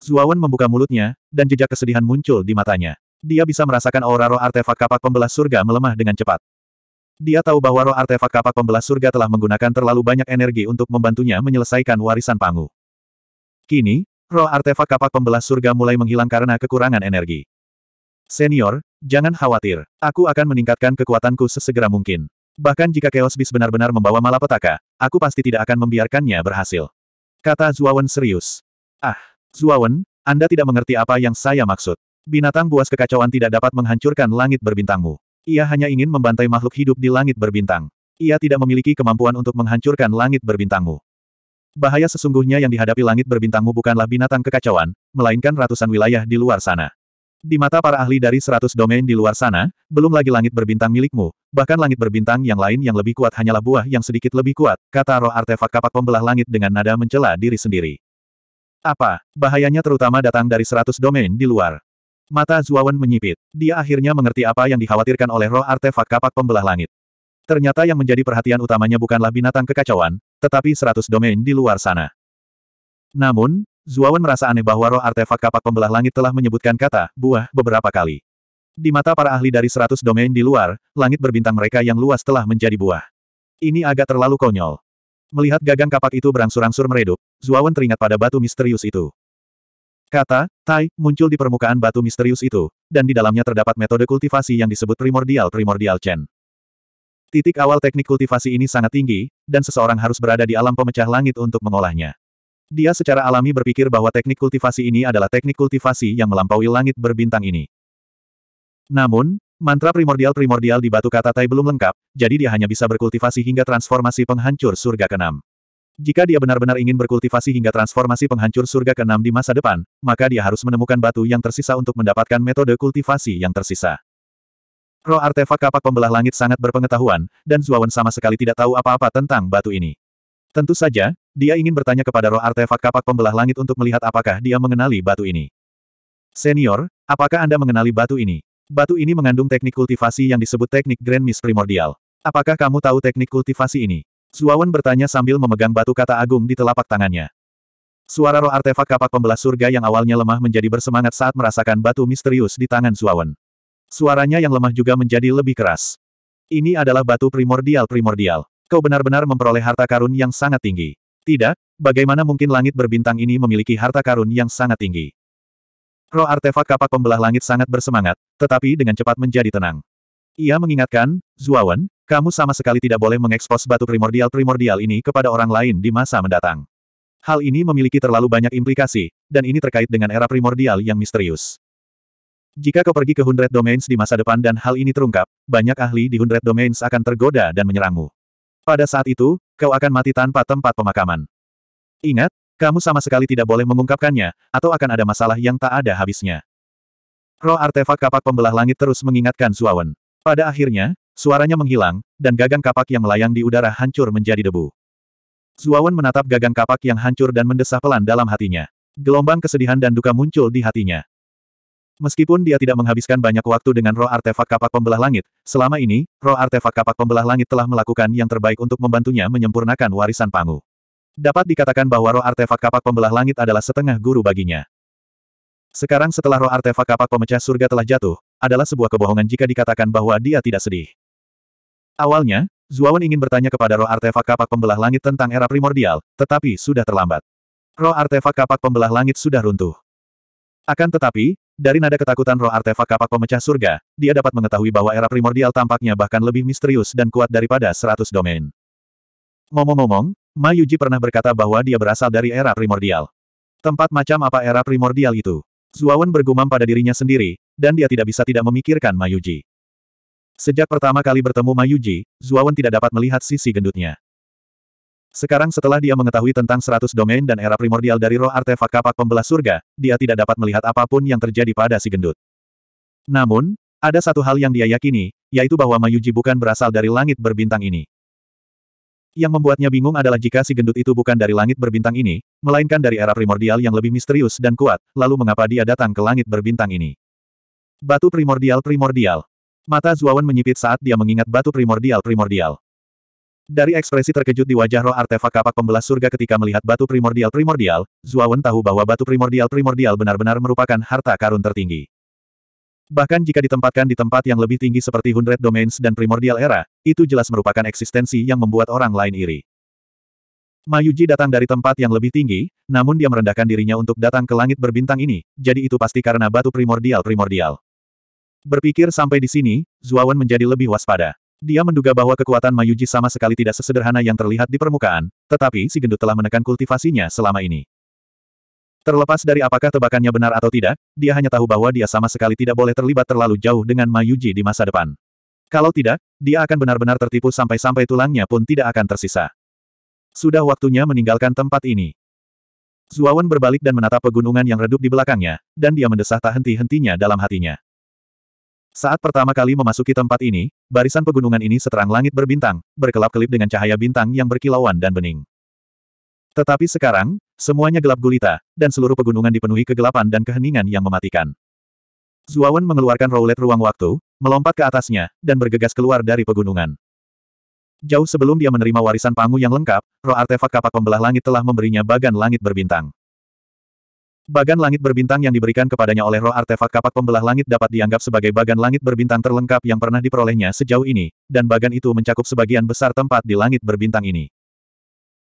A: Zuawan membuka mulutnya, dan jejak kesedihan muncul di matanya. Dia bisa merasakan aura roh artefak kapak pembelah surga melemah dengan cepat. Dia tahu bahwa roh artefak kapak pembelah surga telah menggunakan terlalu banyak energi untuk membantunya menyelesaikan warisan Pangu. Kini, roh artefak kapak pembelah surga mulai menghilang karena kekurangan energi. Senior, jangan khawatir. Aku akan meningkatkan kekuatanku sesegera mungkin. Bahkan jika Chaos Beast benar-benar membawa malapetaka, aku pasti tidak akan membiarkannya berhasil. Kata Zuawan serius. Ah, Zuawan, Anda tidak mengerti apa yang saya maksud. Binatang buas kekacauan tidak dapat menghancurkan langit berbintangmu. Ia hanya ingin membantai makhluk hidup di langit berbintang. Ia tidak memiliki kemampuan untuk menghancurkan langit berbintangmu. Bahaya sesungguhnya yang dihadapi langit berbintangmu bukanlah binatang kekacauan, melainkan ratusan wilayah di luar sana. Di mata para ahli dari seratus domain di luar sana, belum lagi langit berbintang milikmu, bahkan langit berbintang yang lain yang lebih kuat hanyalah buah yang sedikit lebih kuat, kata roh artefak kapak pembelah langit dengan nada mencela diri sendiri. Apa? Bahayanya terutama datang dari seratus domain di luar. Mata Zuawan menyipit. Dia akhirnya mengerti apa yang dikhawatirkan oleh roh artefak kapak pembelah langit. Ternyata yang menjadi perhatian utamanya bukanlah binatang kekacauan, tetapi seratus domain di luar sana. Namun, Zuawan merasa aneh bahwa roh artefak kapak pembelah langit telah menyebutkan kata, buah, beberapa kali. Di mata para ahli dari seratus domain di luar, langit berbintang mereka yang luas telah menjadi buah. Ini agak terlalu konyol. Melihat gagang kapak itu berangsur-angsur meredup, Zuawan teringat pada batu misterius itu. Kata, Tai, muncul di permukaan batu misterius itu, dan di dalamnya terdapat metode kultivasi yang disebut primordial-primordial Chen. Titik awal teknik kultivasi ini sangat tinggi, dan seseorang harus berada di alam pemecah langit untuk mengolahnya. Dia secara alami berpikir bahwa teknik kultivasi ini adalah teknik kultivasi yang melampaui langit berbintang ini. Namun, mantra primordial-primordial di batu kata Tai belum lengkap, jadi dia hanya bisa berkultivasi hingga transformasi penghancur surga keenam. Jika dia benar-benar ingin berkultivasi hingga transformasi penghancur surga keenam di masa depan, maka dia harus menemukan batu yang tersisa untuk mendapatkan metode kultivasi yang tersisa. Roh artefak kapak pembelah langit sangat berpengetahuan, dan Zuawan sama sekali tidak tahu apa-apa tentang batu ini. Tentu saja, dia ingin bertanya kepada roh artefak kapak pembelah langit untuk melihat apakah dia mengenali batu ini. Senior, apakah Anda mengenali batu ini? Batu ini mengandung teknik kultivasi yang disebut teknik Grand Miss Primordial. Apakah kamu tahu teknik kultivasi ini? Zuawan bertanya sambil memegang batu kata agung di telapak tangannya. Suara roh artefak kapak pembelah surga yang awalnya lemah menjadi bersemangat saat merasakan batu misterius di tangan Zuawan. Suaranya yang lemah juga menjadi lebih keras. Ini adalah batu primordial primordial. Kau benar-benar memperoleh harta karun yang sangat tinggi. Tidak, bagaimana mungkin langit berbintang ini memiliki harta karun yang sangat tinggi. Roh artefak kapak pembelah langit sangat bersemangat, tetapi dengan cepat menjadi tenang. Ia mengingatkan, Zuawan, kamu sama sekali tidak boleh mengekspos batu primordial-primordial ini kepada orang lain di masa mendatang. Hal ini memiliki terlalu banyak implikasi, dan ini terkait dengan era primordial yang misterius. Jika kau pergi ke Hundred Domains di masa depan dan hal ini terungkap, banyak ahli di Hundred Domains akan tergoda dan menyerangmu. Pada saat itu, kau akan mati tanpa tempat pemakaman. Ingat, kamu sama sekali tidak boleh mengungkapkannya, atau akan ada masalah yang tak ada habisnya. Roh artefak kapak pembelah langit terus mengingatkan Suawen. Pada akhirnya, suaranya menghilang, dan gagang kapak yang melayang di udara hancur menjadi debu. Zuawan menatap gagang kapak yang hancur dan mendesah pelan dalam hatinya. Gelombang kesedihan dan duka muncul di hatinya. Meskipun dia tidak menghabiskan banyak waktu dengan roh artefak kapak pembelah langit, selama ini, roh artefak kapak pembelah langit telah melakukan yang terbaik untuk membantunya menyempurnakan warisan Pangu. Dapat dikatakan bahwa roh artefak kapak pembelah langit adalah setengah guru baginya. Sekarang setelah roh artefak kapak pemecah surga telah jatuh, adalah sebuah kebohongan jika dikatakan bahwa dia tidak sedih. Awalnya, Zuawan ingin bertanya kepada roh artefak kapak pembelah langit tentang era primordial, tetapi sudah terlambat. Roh artefak kapak pembelah langit sudah runtuh. Akan tetapi, dari nada ketakutan roh artefak kapak pemecah surga, dia dapat mengetahui bahwa era primordial tampaknya bahkan lebih misterius dan kuat daripada seratus domain. Ngomong-ngomong, Ma Yuji pernah berkata bahwa dia berasal dari era primordial. Tempat macam apa era primordial itu? Zuawan bergumam pada dirinya sendiri, dan dia tidak bisa tidak memikirkan Mayuji. Sejak pertama kali bertemu Mayuji, Yuji, Zuawan tidak dapat melihat sisi gendutnya. Sekarang setelah dia mengetahui tentang seratus domain dan era primordial dari roh artefak kapak pembelah surga, dia tidak dapat melihat apapun yang terjadi pada si gendut. Namun, ada satu hal yang dia yakini, yaitu bahwa Mayuji bukan berasal dari langit berbintang ini. Yang membuatnya bingung adalah jika si gendut itu bukan dari langit berbintang ini, melainkan dari era primordial yang lebih misterius dan kuat, lalu mengapa dia datang ke langit berbintang ini? Batu primordial primordial. Mata Zuawan menyipit saat dia mengingat batu primordial primordial. Dari ekspresi terkejut di wajah roh artefak kapak pembelas surga ketika melihat batu primordial-primordial, Zuawan tahu bahwa batu primordial-primordial benar-benar merupakan harta karun tertinggi. Bahkan jika ditempatkan di tempat yang lebih tinggi seperti Hundred Domains dan Primordial Era, itu jelas merupakan eksistensi yang membuat orang lain iri. Mayuji datang dari tempat yang lebih tinggi, namun dia merendahkan dirinya untuk datang ke langit berbintang ini, jadi itu pasti karena batu primordial-primordial. Berpikir sampai di sini, Zuawan menjadi lebih waspada. Dia menduga bahwa kekuatan Mayuji sama sekali tidak sesederhana yang terlihat di permukaan, tetapi si gendut telah menekan kultivasinya selama ini. Terlepas dari apakah tebakannya benar atau tidak, dia hanya tahu bahwa dia sama sekali tidak boleh terlibat terlalu jauh dengan Mayuji di masa depan. Kalau tidak, dia akan benar-benar tertipu sampai-sampai tulangnya pun tidak akan tersisa. Sudah waktunya meninggalkan tempat ini. Zuawan berbalik dan menatap pegunungan yang redup di belakangnya, dan dia mendesah tak henti-hentinya dalam hatinya. Saat pertama kali memasuki tempat ini, barisan pegunungan ini seterang langit berbintang, berkelap-kelip dengan cahaya bintang yang berkilauan dan bening. Tetapi sekarang, semuanya gelap gulita, dan seluruh pegunungan dipenuhi kegelapan dan keheningan yang mematikan. Zuawan mengeluarkan roulette ruang waktu, melompat ke atasnya, dan bergegas keluar dari pegunungan. Jauh sebelum dia menerima warisan Pangu yang lengkap, roh artefak kapak pembelah langit telah memberinya bagan langit berbintang. Bagan langit berbintang yang diberikan kepadanya oleh roh artefak kapak pembelah langit dapat dianggap sebagai bagan langit berbintang terlengkap yang pernah diperolehnya sejauh ini, dan bagan itu mencakup sebagian besar tempat di langit berbintang ini.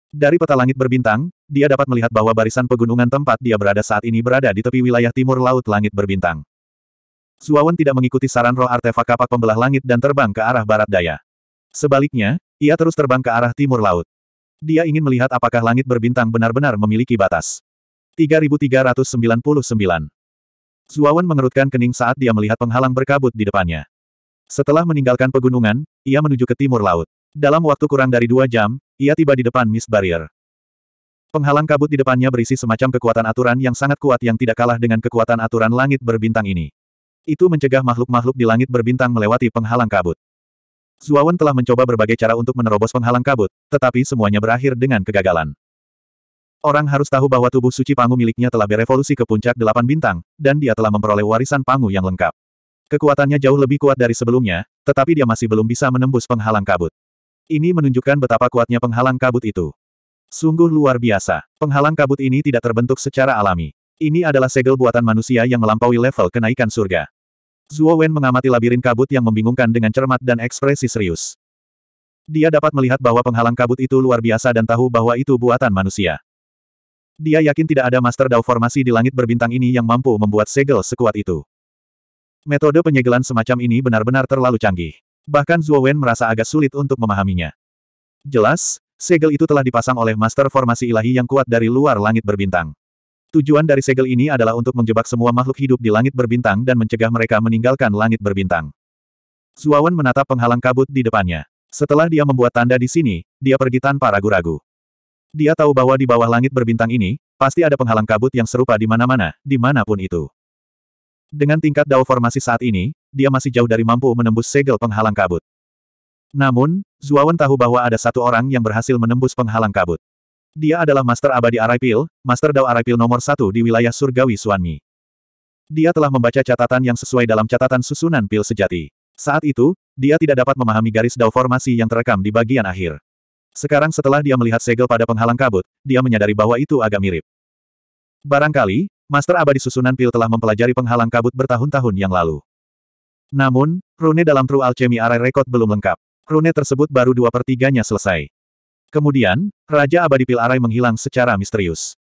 A: Dari peta langit berbintang, dia dapat melihat bahwa barisan pegunungan tempat dia berada saat ini berada di tepi wilayah timur laut langit berbintang. Zuawan tidak mengikuti saran roh artefak kapak pembelah langit dan terbang ke arah barat daya. Sebaliknya, ia terus terbang ke arah timur laut. Dia ingin melihat apakah langit berbintang benar-benar memiliki batas. 3399. Zuawan mengerutkan kening saat dia melihat penghalang berkabut di depannya. Setelah meninggalkan pegunungan, ia menuju ke timur laut. Dalam waktu kurang dari dua jam, ia tiba di depan Miss Barrier. Penghalang kabut di depannya berisi semacam kekuatan aturan yang sangat kuat yang tidak kalah dengan kekuatan aturan langit berbintang ini. Itu mencegah makhluk-makhluk di langit berbintang melewati penghalang kabut. Zuawan telah mencoba berbagai cara untuk menerobos penghalang kabut, tetapi semuanya berakhir dengan kegagalan. Orang harus tahu bahwa tubuh suci Pangu miliknya telah berevolusi ke puncak delapan bintang, dan dia telah memperoleh warisan Pangu yang lengkap. Kekuatannya jauh lebih kuat dari sebelumnya, tetapi dia masih belum bisa menembus penghalang kabut. Ini menunjukkan betapa kuatnya penghalang kabut itu. Sungguh luar biasa. Penghalang kabut ini tidak terbentuk secara alami. Ini adalah segel buatan manusia yang melampaui level kenaikan surga. Zuo Wen mengamati labirin kabut yang membingungkan dengan cermat dan ekspresi serius. Dia dapat melihat bahwa penghalang kabut itu luar biasa dan tahu bahwa itu buatan manusia. Dia yakin tidak ada Master Dao formasi di langit berbintang ini yang mampu membuat segel sekuat itu. Metode penyegelan semacam ini benar-benar terlalu canggih. Bahkan Zuo Wen merasa agak sulit untuk memahaminya. Jelas, segel itu telah dipasang oleh Master Formasi Ilahi yang kuat dari luar langit berbintang. Tujuan dari segel ini adalah untuk menjebak semua makhluk hidup di langit berbintang dan mencegah mereka meninggalkan langit berbintang. Wen menatap penghalang kabut di depannya. Setelah dia membuat tanda di sini, dia pergi tanpa ragu-ragu. Dia tahu bahwa di bawah langit berbintang ini, pasti ada penghalang kabut yang serupa di mana-mana, dimanapun itu. Dengan tingkat dao formasi saat ini, dia masih jauh dari mampu menembus segel penghalang kabut. Namun, Zuawan tahu bahwa ada satu orang yang berhasil menembus penghalang kabut. Dia adalah Master Abadi Araipil, Master Dao Araipil nomor satu di wilayah surgawi Suanmi. Dia telah membaca catatan yang sesuai dalam catatan susunan pil sejati. Saat itu, dia tidak dapat memahami garis dao formasi yang terekam di bagian akhir. Sekarang setelah dia melihat segel pada penghalang kabut, dia menyadari bahwa itu agak mirip. Barangkali, Master Abadi Susunan Pil telah mempelajari penghalang kabut bertahun-tahun yang lalu. Namun, rune dalam True Alchemy Array Record belum lengkap. Rune tersebut baru dua pertiganya selesai. Kemudian, Raja Abadi Pil Arai menghilang secara misterius.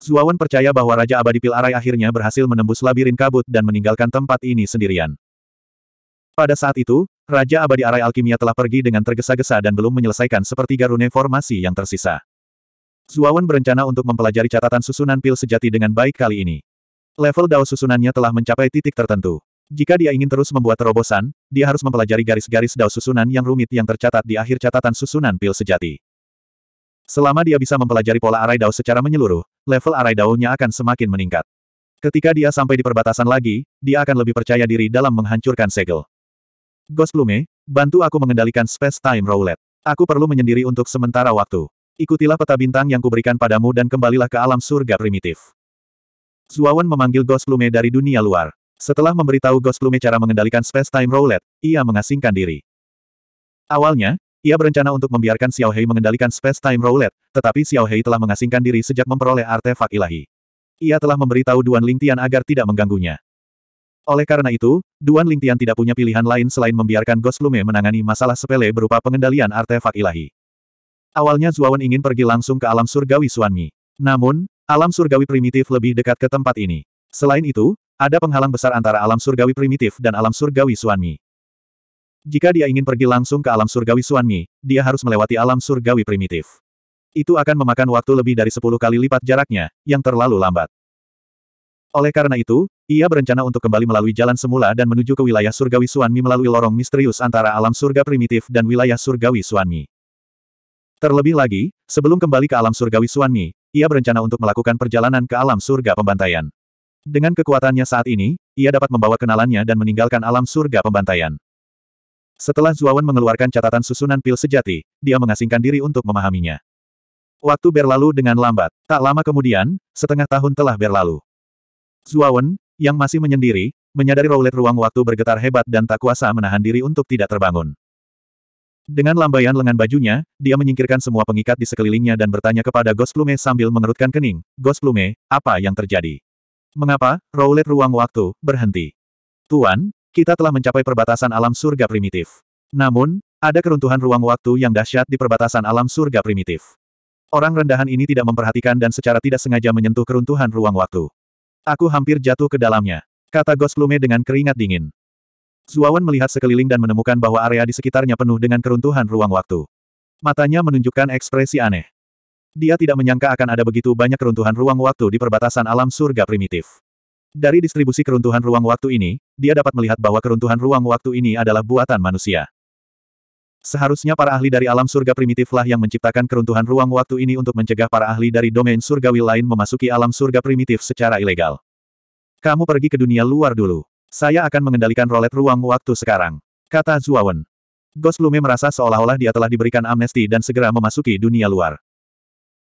A: Zuawan percaya bahwa Raja Abadi Pil Arai akhirnya berhasil menembus labirin kabut dan meninggalkan tempat ini sendirian. Pada saat itu, Raja Abadi Arai Alkimia telah pergi dengan tergesa-gesa dan belum menyelesaikan sepertiga rune formasi yang tersisa. Zuawan berencana untuk mempelajari catatan susunan pil sejati dengan baik kali ini. Level dao susunannya telah mencapai titik tertentu. Jika dia ingin terus membuat terobosan, dia harus mempelajari garis-garis dao susunan yang rumit yang tercatat di akhir catatan susunan pil sejati. Selama dia bisa mempelajari pola arai dao secara menyeluruh, level arai dao-nya akan semakin meningkat. Ketika dia sampai di perbatasan lagi, dia akan lebih percaya diri dalam menghancurkan segel. Goslume, bantu aku mengendalikan space-time roulette. Aku perlu menyendiri untuk sementara waktu. Ikutilah peta bintang yang kuberikan padamu dan kembalilah ke alam surga primitif. Zuawan memanggil Goslume dari dunia luar. Setelah memberitahu Goslume cara mengendalikan space-time roulette, ia mengasingkan diri. Awalnya, ia berencana untuk membiarkan Xiao Hei mengendalikan space-time roulette, tetapi Xiao Hei telah mengasingkan diri sejak memperoleh artefak ilahi. Ia telah memberitahu Duan Lingtian agar tidak mengganggunya. Oleh karena itu, Duan Lingtian tidak punya pilihan lain selain membiarkan Ghost Lume menangani masalah sepele berupa pengendalian artefak ilahi. Awalnya Zuawan ingin pergi langsung ke alam surgawi Suanmi. Namun, alam surgawi primitif lebih dekat ke tempat ini. Selain itu, ada penghalang besar antara alam surgawi primitif dan alam surgawi Suanmi. Jika dia ingin pergi langsung ke alam surgawi Suanmi, dia harus melewati alam surgawi primitif. Itu akan memakan waktu lebih dari 10 kali lipat jaraknya, yang terlalu lambat. Oleh karena itu, ia berencana untuk kembali melalui jalan semula dan menuju ke wilayah surgawi Suanmi melalui lorong misterius antara alam surga primitif dan wilayah surgawi Suanmi. Terlebih lagi, sebelum kembali ke alam surgawi Suanmi, ia berencana untuk melakukan perjalanan ke alam surga pembantaian. Dengan kekuatannya saat ini, ia dapat membawa kenalannya dan meninggalkan alam surga pembantaian. Setelah Zuawan mengeluarkan catatan susunan pil sejati, dia mengasingkan diri untuk memahaminya. Waktu berlalu dengan lambat. Tak lama kemudian, setengah tahun telah berlalu. Zuawan, yang masih menyendiri, menyadari roulette ruang waktu bergetar hebat dan tak kuasa menahan diri untuk tidak terbangun. Dengan lambaian lengan bajunya, dia menyingkirkan semua pengikat di sekelilingnya dan bertanya kepada Gosplume sambil mengerutkan kening, Gosplume, apa yang terjadi? Mengapa, roulette ruang waktu, berhenti? Tuan, kita telah mencapai perbatasan alam surga primitif. Namun, ada keruntuhan ruang waktu yang dahsyat di perbatasan alam surga primitif. Orang rendahan ini tidak memperhatikan dan secara tidak sengaja menyentuh keruntuhan ruang waktu. Aku hampir jatuh ke dalamnya. Kata Gosplume dengan keringat dingin. Zuawan melihat sekeliling dan menemukan bahwa area di sekitarnya penuh dengan keruntuhan ruang waktu. Matanya menunjukkan ekspresi aneh. Dia tidak menyangka akan ada begitu banyak keruntuhan ruang waktu di perbatasan alam surga primitif. Dari distribusi keruntuhan ruang waktu ini, dia dapat melihat bahwa keruntuhan ruang waktu ini adalah buatan manusia. Seharusnya para ahli dari alam surga primitiflah yang menciptakan keruntuhan ruang waktu ini untuk mencegah para ahli dari domain surgawi lain memasuki alam surga primitif secara ilegal. Kamu pergi ke dunia luar dulu. Saya akan mengendalikan rolet ruang waktu sekarang. Kata Zuawan. Ghost Lume merasa seolah-olah dia telah diberikan amnesti dan segera memasuki dunia luar.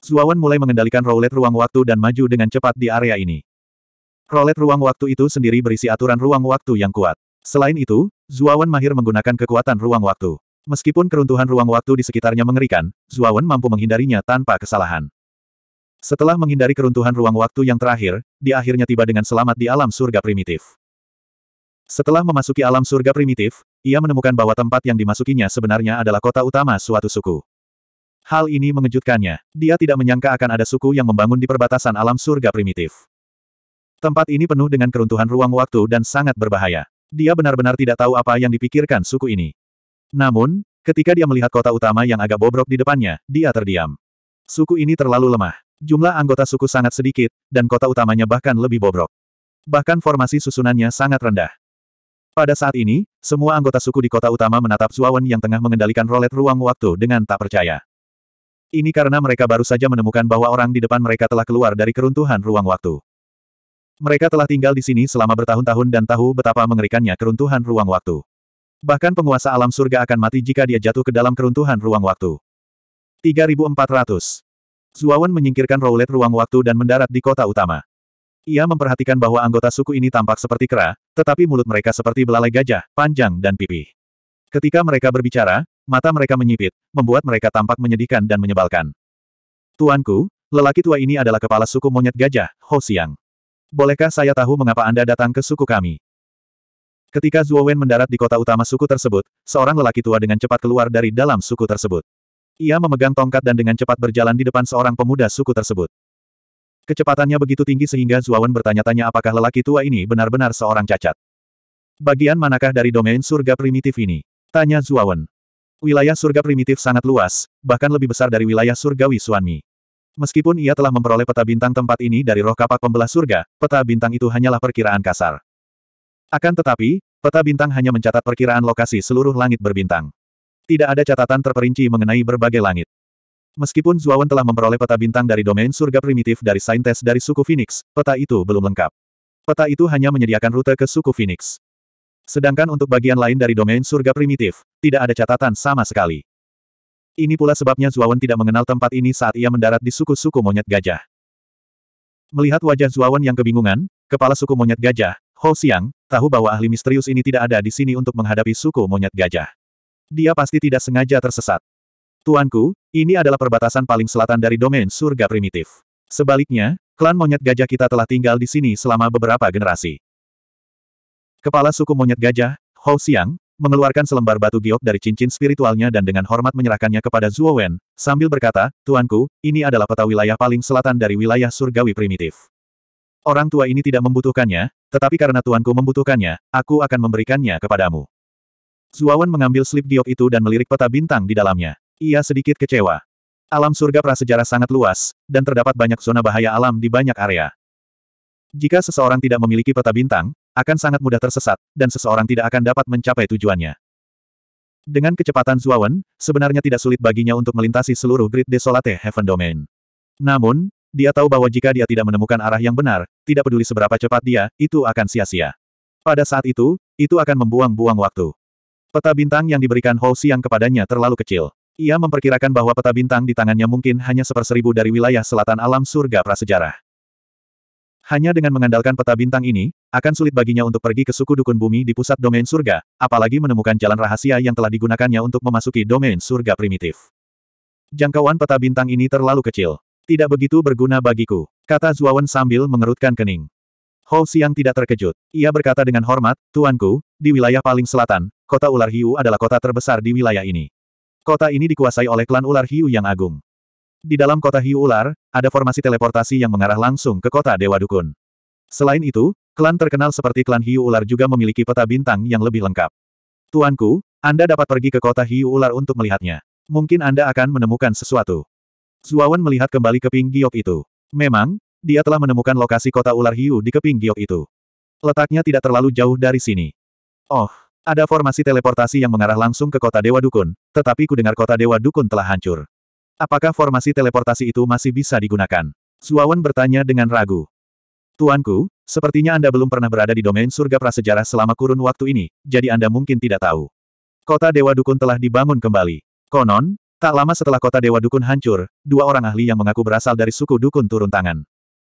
A: Zuawan mulai mengendalikan rolet ruang waktu dan maju dengan cepat di area ini. Rolet ruang waktu itu sendiri berisi aturan ruang waktu yang kuat. Selain itu, Zuawan mahir menggunakan kekuatan ruang waktu. Meskipun keruntuhan ruang waktu di sekitarnya mengerikan, Zuawan mampu menghindarinya tanpa kesalahan. Setelah menghindari keruntuhan ruang waktu yang terakhir, dia akhirnya tiba dengan selamat di alam surga primitif. Setelah memasuki alam surga primitif, ia menemukan bahwa tempat yang dimasukinya sebenarnya adalah kota utama suatu suku. Hal ini mengejutkannya. Dia tidak menyangka akan ada suku yang membangun di perbatasan alam surga primitif. Tempat ini penuh dengan keruntuhan ruang waktu dan sangat berbahaya. Dia benar-benar tidak tahu apa yang dipikirkan suku ini. Namun, ketika dia melihat kota utama yang agak bobrok di depannya, dia terdiam. Suku ini terlalu lemah. Jumlah anggota suku sangat sedikit, dan kota utamanya bahkan lebih bobrok. Bahkan formasi susunannya sangat rendah. Pada saat ini, semua anggota suku di kota utama menatap Zuawan yang tengah mengendalikan rolet ruang waktu dengan tak percaya. Ini karena mereka baru saja menemukan bahwa orang di depan mereka telah keluar dari keruntuhan ruang waktu. Mereka telah tinggal di sini selama bertahun-tahun dan tahu betapa mengerikannya keruntuhan ruang waktu. Bahkan penguasa alam surga akan mati jika dia jatuh ke dalam keruntuhan ruang waktu. 3400. Zuawan menyingkirkan roulette ruang waktu dan mendarat di kota utama. Ia memperhatikan bahwa anggota suku ini tampak seperti kera, tetapi mulut mereka seperti belalai gajah, panjang dan pipih. Ketika mereka berbicara, mata mereka menyipit, membuat mereka tampak menyedihkan dan menyebalkan. Tuanku, lelaki tua ini adalah kepala suku monyet gajah, Ho Xiang. Bolehkah saya tahu mengapa Anda datang ke suku kami? Ketika Zuo Wen mendarat di kota utama suku tersebut, seorang lelaki tua dengan cepat keluar dari dalam suku tersebut. Ia memegang tongkat dan dengan cepat berjalan di depan seorang pemuda suku tersebut. Kecepatannya begitu tinggi sehingga Wen bertanya-tanya apakah lelaki tua ini benar-benar seorang cacat. Bagian manakah dari domain surga primitif ini? Tanya Wen. Wilayah surga primitif sangat luas, bahkan lebih besar dari wilayah surgawi Suanmi. Meskipun ia telah memperoleh peta bintang tempat ini dari roh kapak pembelah surga, peta bintang itu hanyalah perkiraan kasar. Akan tetapi, peta bintang hanya mencatat perkiraan lokasi seluruh langit berbintang. Tidak ada catatan terperinci mengenai berbagai langit. Meskipun Zuawan telah memperoleh peta bintang dari domain surga primitif dari saintes dari suku Phoenix, peta itu belum lengkap. Peta itu hanya menyediakan rute ke suku Phoenix. Sedangkan untuk bagian lain dari domain surga primitif, tidak ada catatan sama sekali. Ini pula sebabnya Zuawan tidak mengenal tempat ini saat ia mendarat di suku-suku monyet gajah. Melihat wajah Zuawan yang kebingungan, kepala suku monyet gajah, Hou Xiang, tahu bahwa ahli misterius ini tidak ada di sini untuk menghadapi suku monyet gajah. Dia pasti tidak sengaja tersesat. Tuanku, ini adalah perbatasan paling selatan dari domain surga primitif. Sebaliknya, klan monyet gajah kita telah tinggal di sini selama beberapa generasi. Kepala suku monyet gajah, Hou Xiang, mengeluarkan selembar batu giok dari cincin spiritualnya dan dengan hormat menyerahkannya kepada Zhuo Wen, sambil berkata, Tuanku, ini adalah peta wilayah paling selatan dari wilayah surgawi primitif. Orang tua ini tidak membutuhkannya, tetapi karena tuanku membutuhkannya, aku akan memberikannya kepadamu. Zuawan mengambil slip giok itu dan melirik peta bintang di dalamnya. Ia sedikit kecewa. Alam surga prasejarah sangat luas, dan terdapat banyak zona bahaya alam di banyak area. Jika seseorang tidak memiliki peta bintang, akan sangat mudah tersesat, dan seseorang tidak akan dapat mencapai tujuannya. Dengan kecepatan Zuawan, sebenarnya tidak sulit baginya untuk melintasi seluruh grid Desolate Heaven Domain. Namun, dia tahu bahwa jika dia tidak menemukan arah yang benar, tidak peduli seberapa cepat dia, itu akan sia-sia. Pada saat itu, itu akan membuang-buang waktu. Peta bintang yang diberikan Hou Xiang kepadanya terlalu kecil. Ia memperkirakan bahwa peta bintang di tangannya mungkin hanya seperseribu dari wilayah selatan alam surga prasejarah. Hanya dengan mengandalkan peta bintang ini, akan sulit baginya untuk pergi ke suku dukun bumi di pusat domain surga, apalagi menemukan jalan rahasia yang telah digunakannya untuk memasuki domain surga primitif. Jangkauan peta bintang ini terlalu kecil. Tidak begitu berguna bagiku, kata Zuawan sambil mengerutkan kening. Hou Xiang tidak terkejut. Ia berkata dengan hormat, Tuanku, di wilayah paling selatan, kota ular hiu adalah kota terbesar di wilayah ini. Kota ini dikuasai oleh klan ular hiu yang agung. Di dalam kota hiu ular, ada formasi teleportasi yang mengarah langsung ke kota Dewa Dukun. Selain itu, klan terkenal seperti klan hiu ular juga memiliki peta bintang yang lebih lengkap. Tuanku, Anda dapat pergi ke kota hiu ular untuk melihatnya. Mungkin Anda akan menemukan sesuatu. Suawan melihat kembali keping giok itu. Memang, dia telah menemukan lokasi kota ular hiu di keping giok itu. Letaknya tidak terlalu jauh dari sini. Oh, ada formasi teleportasi yang mengarah langsung ke kota Dewa Dukun, tetapi ku dengar kota Dewa Dukun telah hancur. Apakah formasi teleportasi itu masih bisa digunakan? Suawan bertanya dengan ragu. Tuanku, sepertinya Anda belum pernah berada di domain surga prasejarah selama kurun waktu ini, jadi Anda mungkin tidak tahu. Kota Dewa Dukun telah dibangun kembali. Konon, Tak lama setelah kota Dewa Dukun hancur, dua orang ahli yang mengaku berasal dari suku Dukun turun tangan.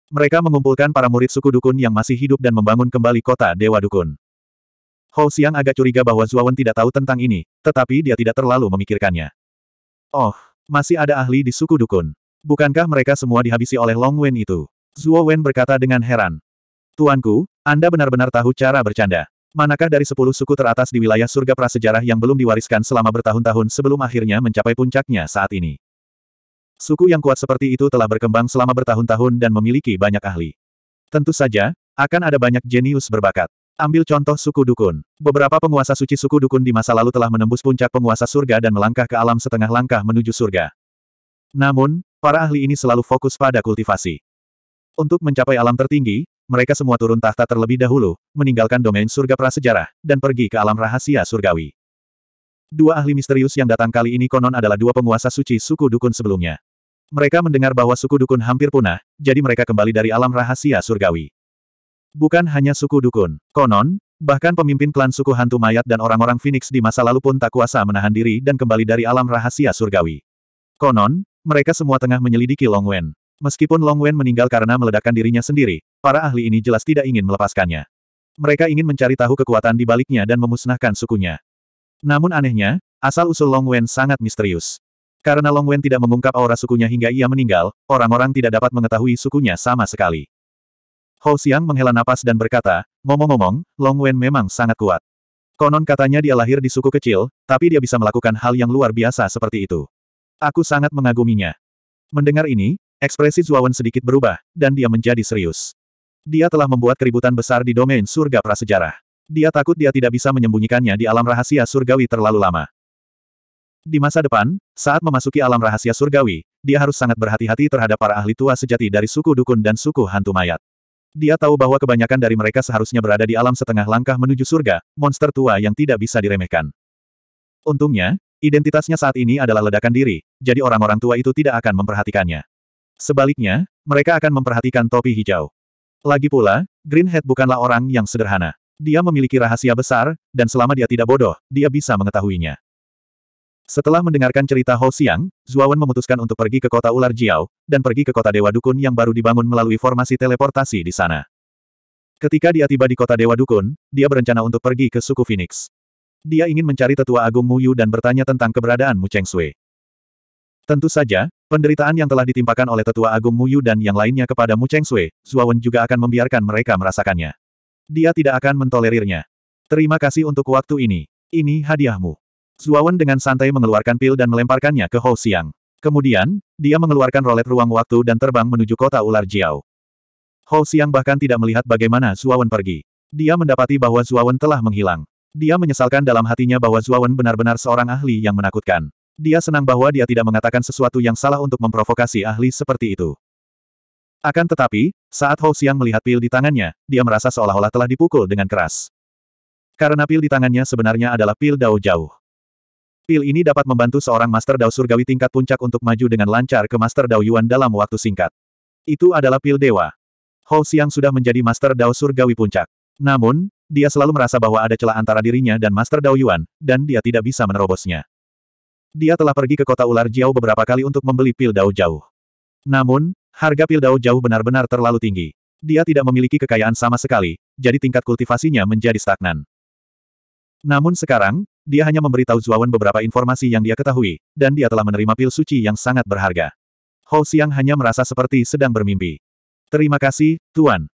A: Mereka mengumpulkan para murid suku Dukun yang masih hidup dan membangun kembali kota Dewa Dukun. Hou Xiang agak curiga bahwa Zuawan tidak tahu tentang ini, tetapi dia tidak terlalu memikirkannya. Oh, masih ada ahli di suku Dukun. Bukankah mereka semua dihabisi oleh Long Wen itu? Zuo Wen berkata dengan heran. Tuanku, Anda benar-benar tahu cara bercanda. Manakah dari sepuluh suku teratas di wilayah surga prasejarah yang belum diwariskan selama bertahun-tahun sebelum akhirnya mencapai puncaknya saat ini? Suku yang kuat seperti itu telah berkembang selama bertahun-tahun dan memiliki banyak ahli. Tentu saja, akan ada banyak jenius berbakat. Ambil contoh suku dukun. Beberapa penguasa suci suku dukun di masa lalu telah menembus puncak penguasa surga dan melangkah ke alam setengah langkah menuju surga. Namun, para ahli ini selalu fokus pada kultivasi. Untuk mencapai alam tertinggi, mereka semua turun tahta terlebih dahulu, meninggalkan domain surga prasejarah, dan pergi ke alam rahasia surgawi. Dua ahli misterius yang datang kali ini konon adalah dua penguasa suci suku dukun sebelumnya. Mereka mendengar bahwa suku dukun hampir punah, jadi mereka kembali dari alam rahasia surgawi. Bukan hanya suku dukun, konon, bahkan pemimpin klan suku hantu mayat dan orang-orang Phoenix di masa lalu pun tak kuasa menahan diri dan kembali dari alam rahasia surgawi. Konon, mereka semua tengah menyelidiki Long Wen. Meskipun Long Wen meninggal karena meledakkan dirinya sendiri, para ahli ini jelas tidak ingin melepaskannya. Mereka ingin mencari tahu kekuatan di baliknya dan memusnahkan sukunya. Namun anehnya, asal-usul Long Wen sangat misterius. Karena Long Wen tidak mengungkap aura sukunya hingga ia meninggal, orang-orang tidak dapat mengetahui sukunya sama sekali. Hou Xiang menghela napas dan berkata, ngomong-ngomong, Long Wen memang sangat kuat. Konon katanya dia lahir di suku kecil, tapi dia bisa melakukan hal yang luar biasa seperti itu. Aku sangat mengaguminya. Mendengar ini, Ekspresi Zuawan sedikit berubah, dan dia menjadi serius. Dia telah membuat keributan besar di domain surga prasejarah. Dia takut dia tidak bisa menyembunyikannya di alam rahasia surgawi terlalu lama. Di masa depan, saat memasuki alam rahasia surgawi, dia harus sangat berhati-hati terhadap para ahli tua sejati dari suku dukun dan suku hantu mayat. Dia tahu bahwa kebanyakan dari mereka seharusnya berada di alam setengah langkah menuju surga, monster tua yang tidak bisa diremehkan. Untungnya, identitasnya saat ini adalah ledakan diri, jadi orang-orang tua itu tidak akan memperhatikannya. Sebaliknya, mereka akan memperhatikan topi hijau. Lagi pula, Greenhead bukanlah orang yang sederhana. Dia memiliki rahasia besar, dan selama dia tidak bodoh, dia bisa mengetahuinya. Setelah mendengarkan cerita Hou Xiang, Zuawan memutuskan untuk pergi ke kota ular Jiao, dan pergi ke kota Dewa Dukun yang baru dibangun melalui formasi teleportasi di sana. Ketika dia tiba di kota Dewa Dukun, dia berencana untuk pergi ke suku Phoenix. Dia ingin mencari tetua agung Mu Yu dan bertanya tentang keberadaan Mu Cheng Sui. Tentu saja, penderitaan yang telah ditimpakan oleh tetua agung Muyu dan yang lainnya kepada Mu Cheng Sui, Wen juga akan membiarkan mereka merasakannya. Dia tidak akan mentolerirnya. Terima kasih untuk waktu ini. Ini hadiahmu. Wen dengan santai mengeluarkan pil dan melemparkannya ke Hou Xiang. Kemudian, dia mengeluarkan rolet ruang waktu dan terbang menuju kota ular Jiao. Hou Xiang bahkan tidak melihat bagaimana Wen pergi. Dia mendapati bahwa Wen telah menghilang. Dia menyesalkan dalam hatinya bahwa Wen benar-benar seorang ahli yang menakutkan. Dia senang bahwa dia tidak mengatakan sesuatu yang salah untuk memprovokasi ahli seperti itu. Akan tetapi, saat Hou Xiang melihat pil di tangannya, dia merasa seolah-olah telah dipukul dengan keras. Karena pil di tangannya sebenarnya adalah pil Dao Jauh. Pil ini dapat membantu seorang Master Dao Surgawi tingkat puncak untuk maju dengan lancar ke Master Dao Yuan dalam waktu singkat. Itu adalah pil dewa. Hou Xiang sudah menjadi Master Dao Surgawi puncak. Namun, dia selalu merasa bahwa ada celah antara dirinya dan Master Dao Yuan, dan dia tidak bisa menerobosnya. Dia telah pergi ke kota ular jauh beberapa kali untuk membeli pil daun jauh. Namun, harga pil daun jauh benar-benar terlalu tinggi. Dia tidak memiliki kekayaan sama sekali, jadi tingkat kultivasinya menjadi stagnan. Namun sekarang, dia hanya memberitahu Zuawan beberapa informasi yang dia ketahui, dan dia telah menerima pil suci yang sangat berharga. Hou Xiang hanya merasa seperti sedang bermimpi. Terima kasih, Tuan.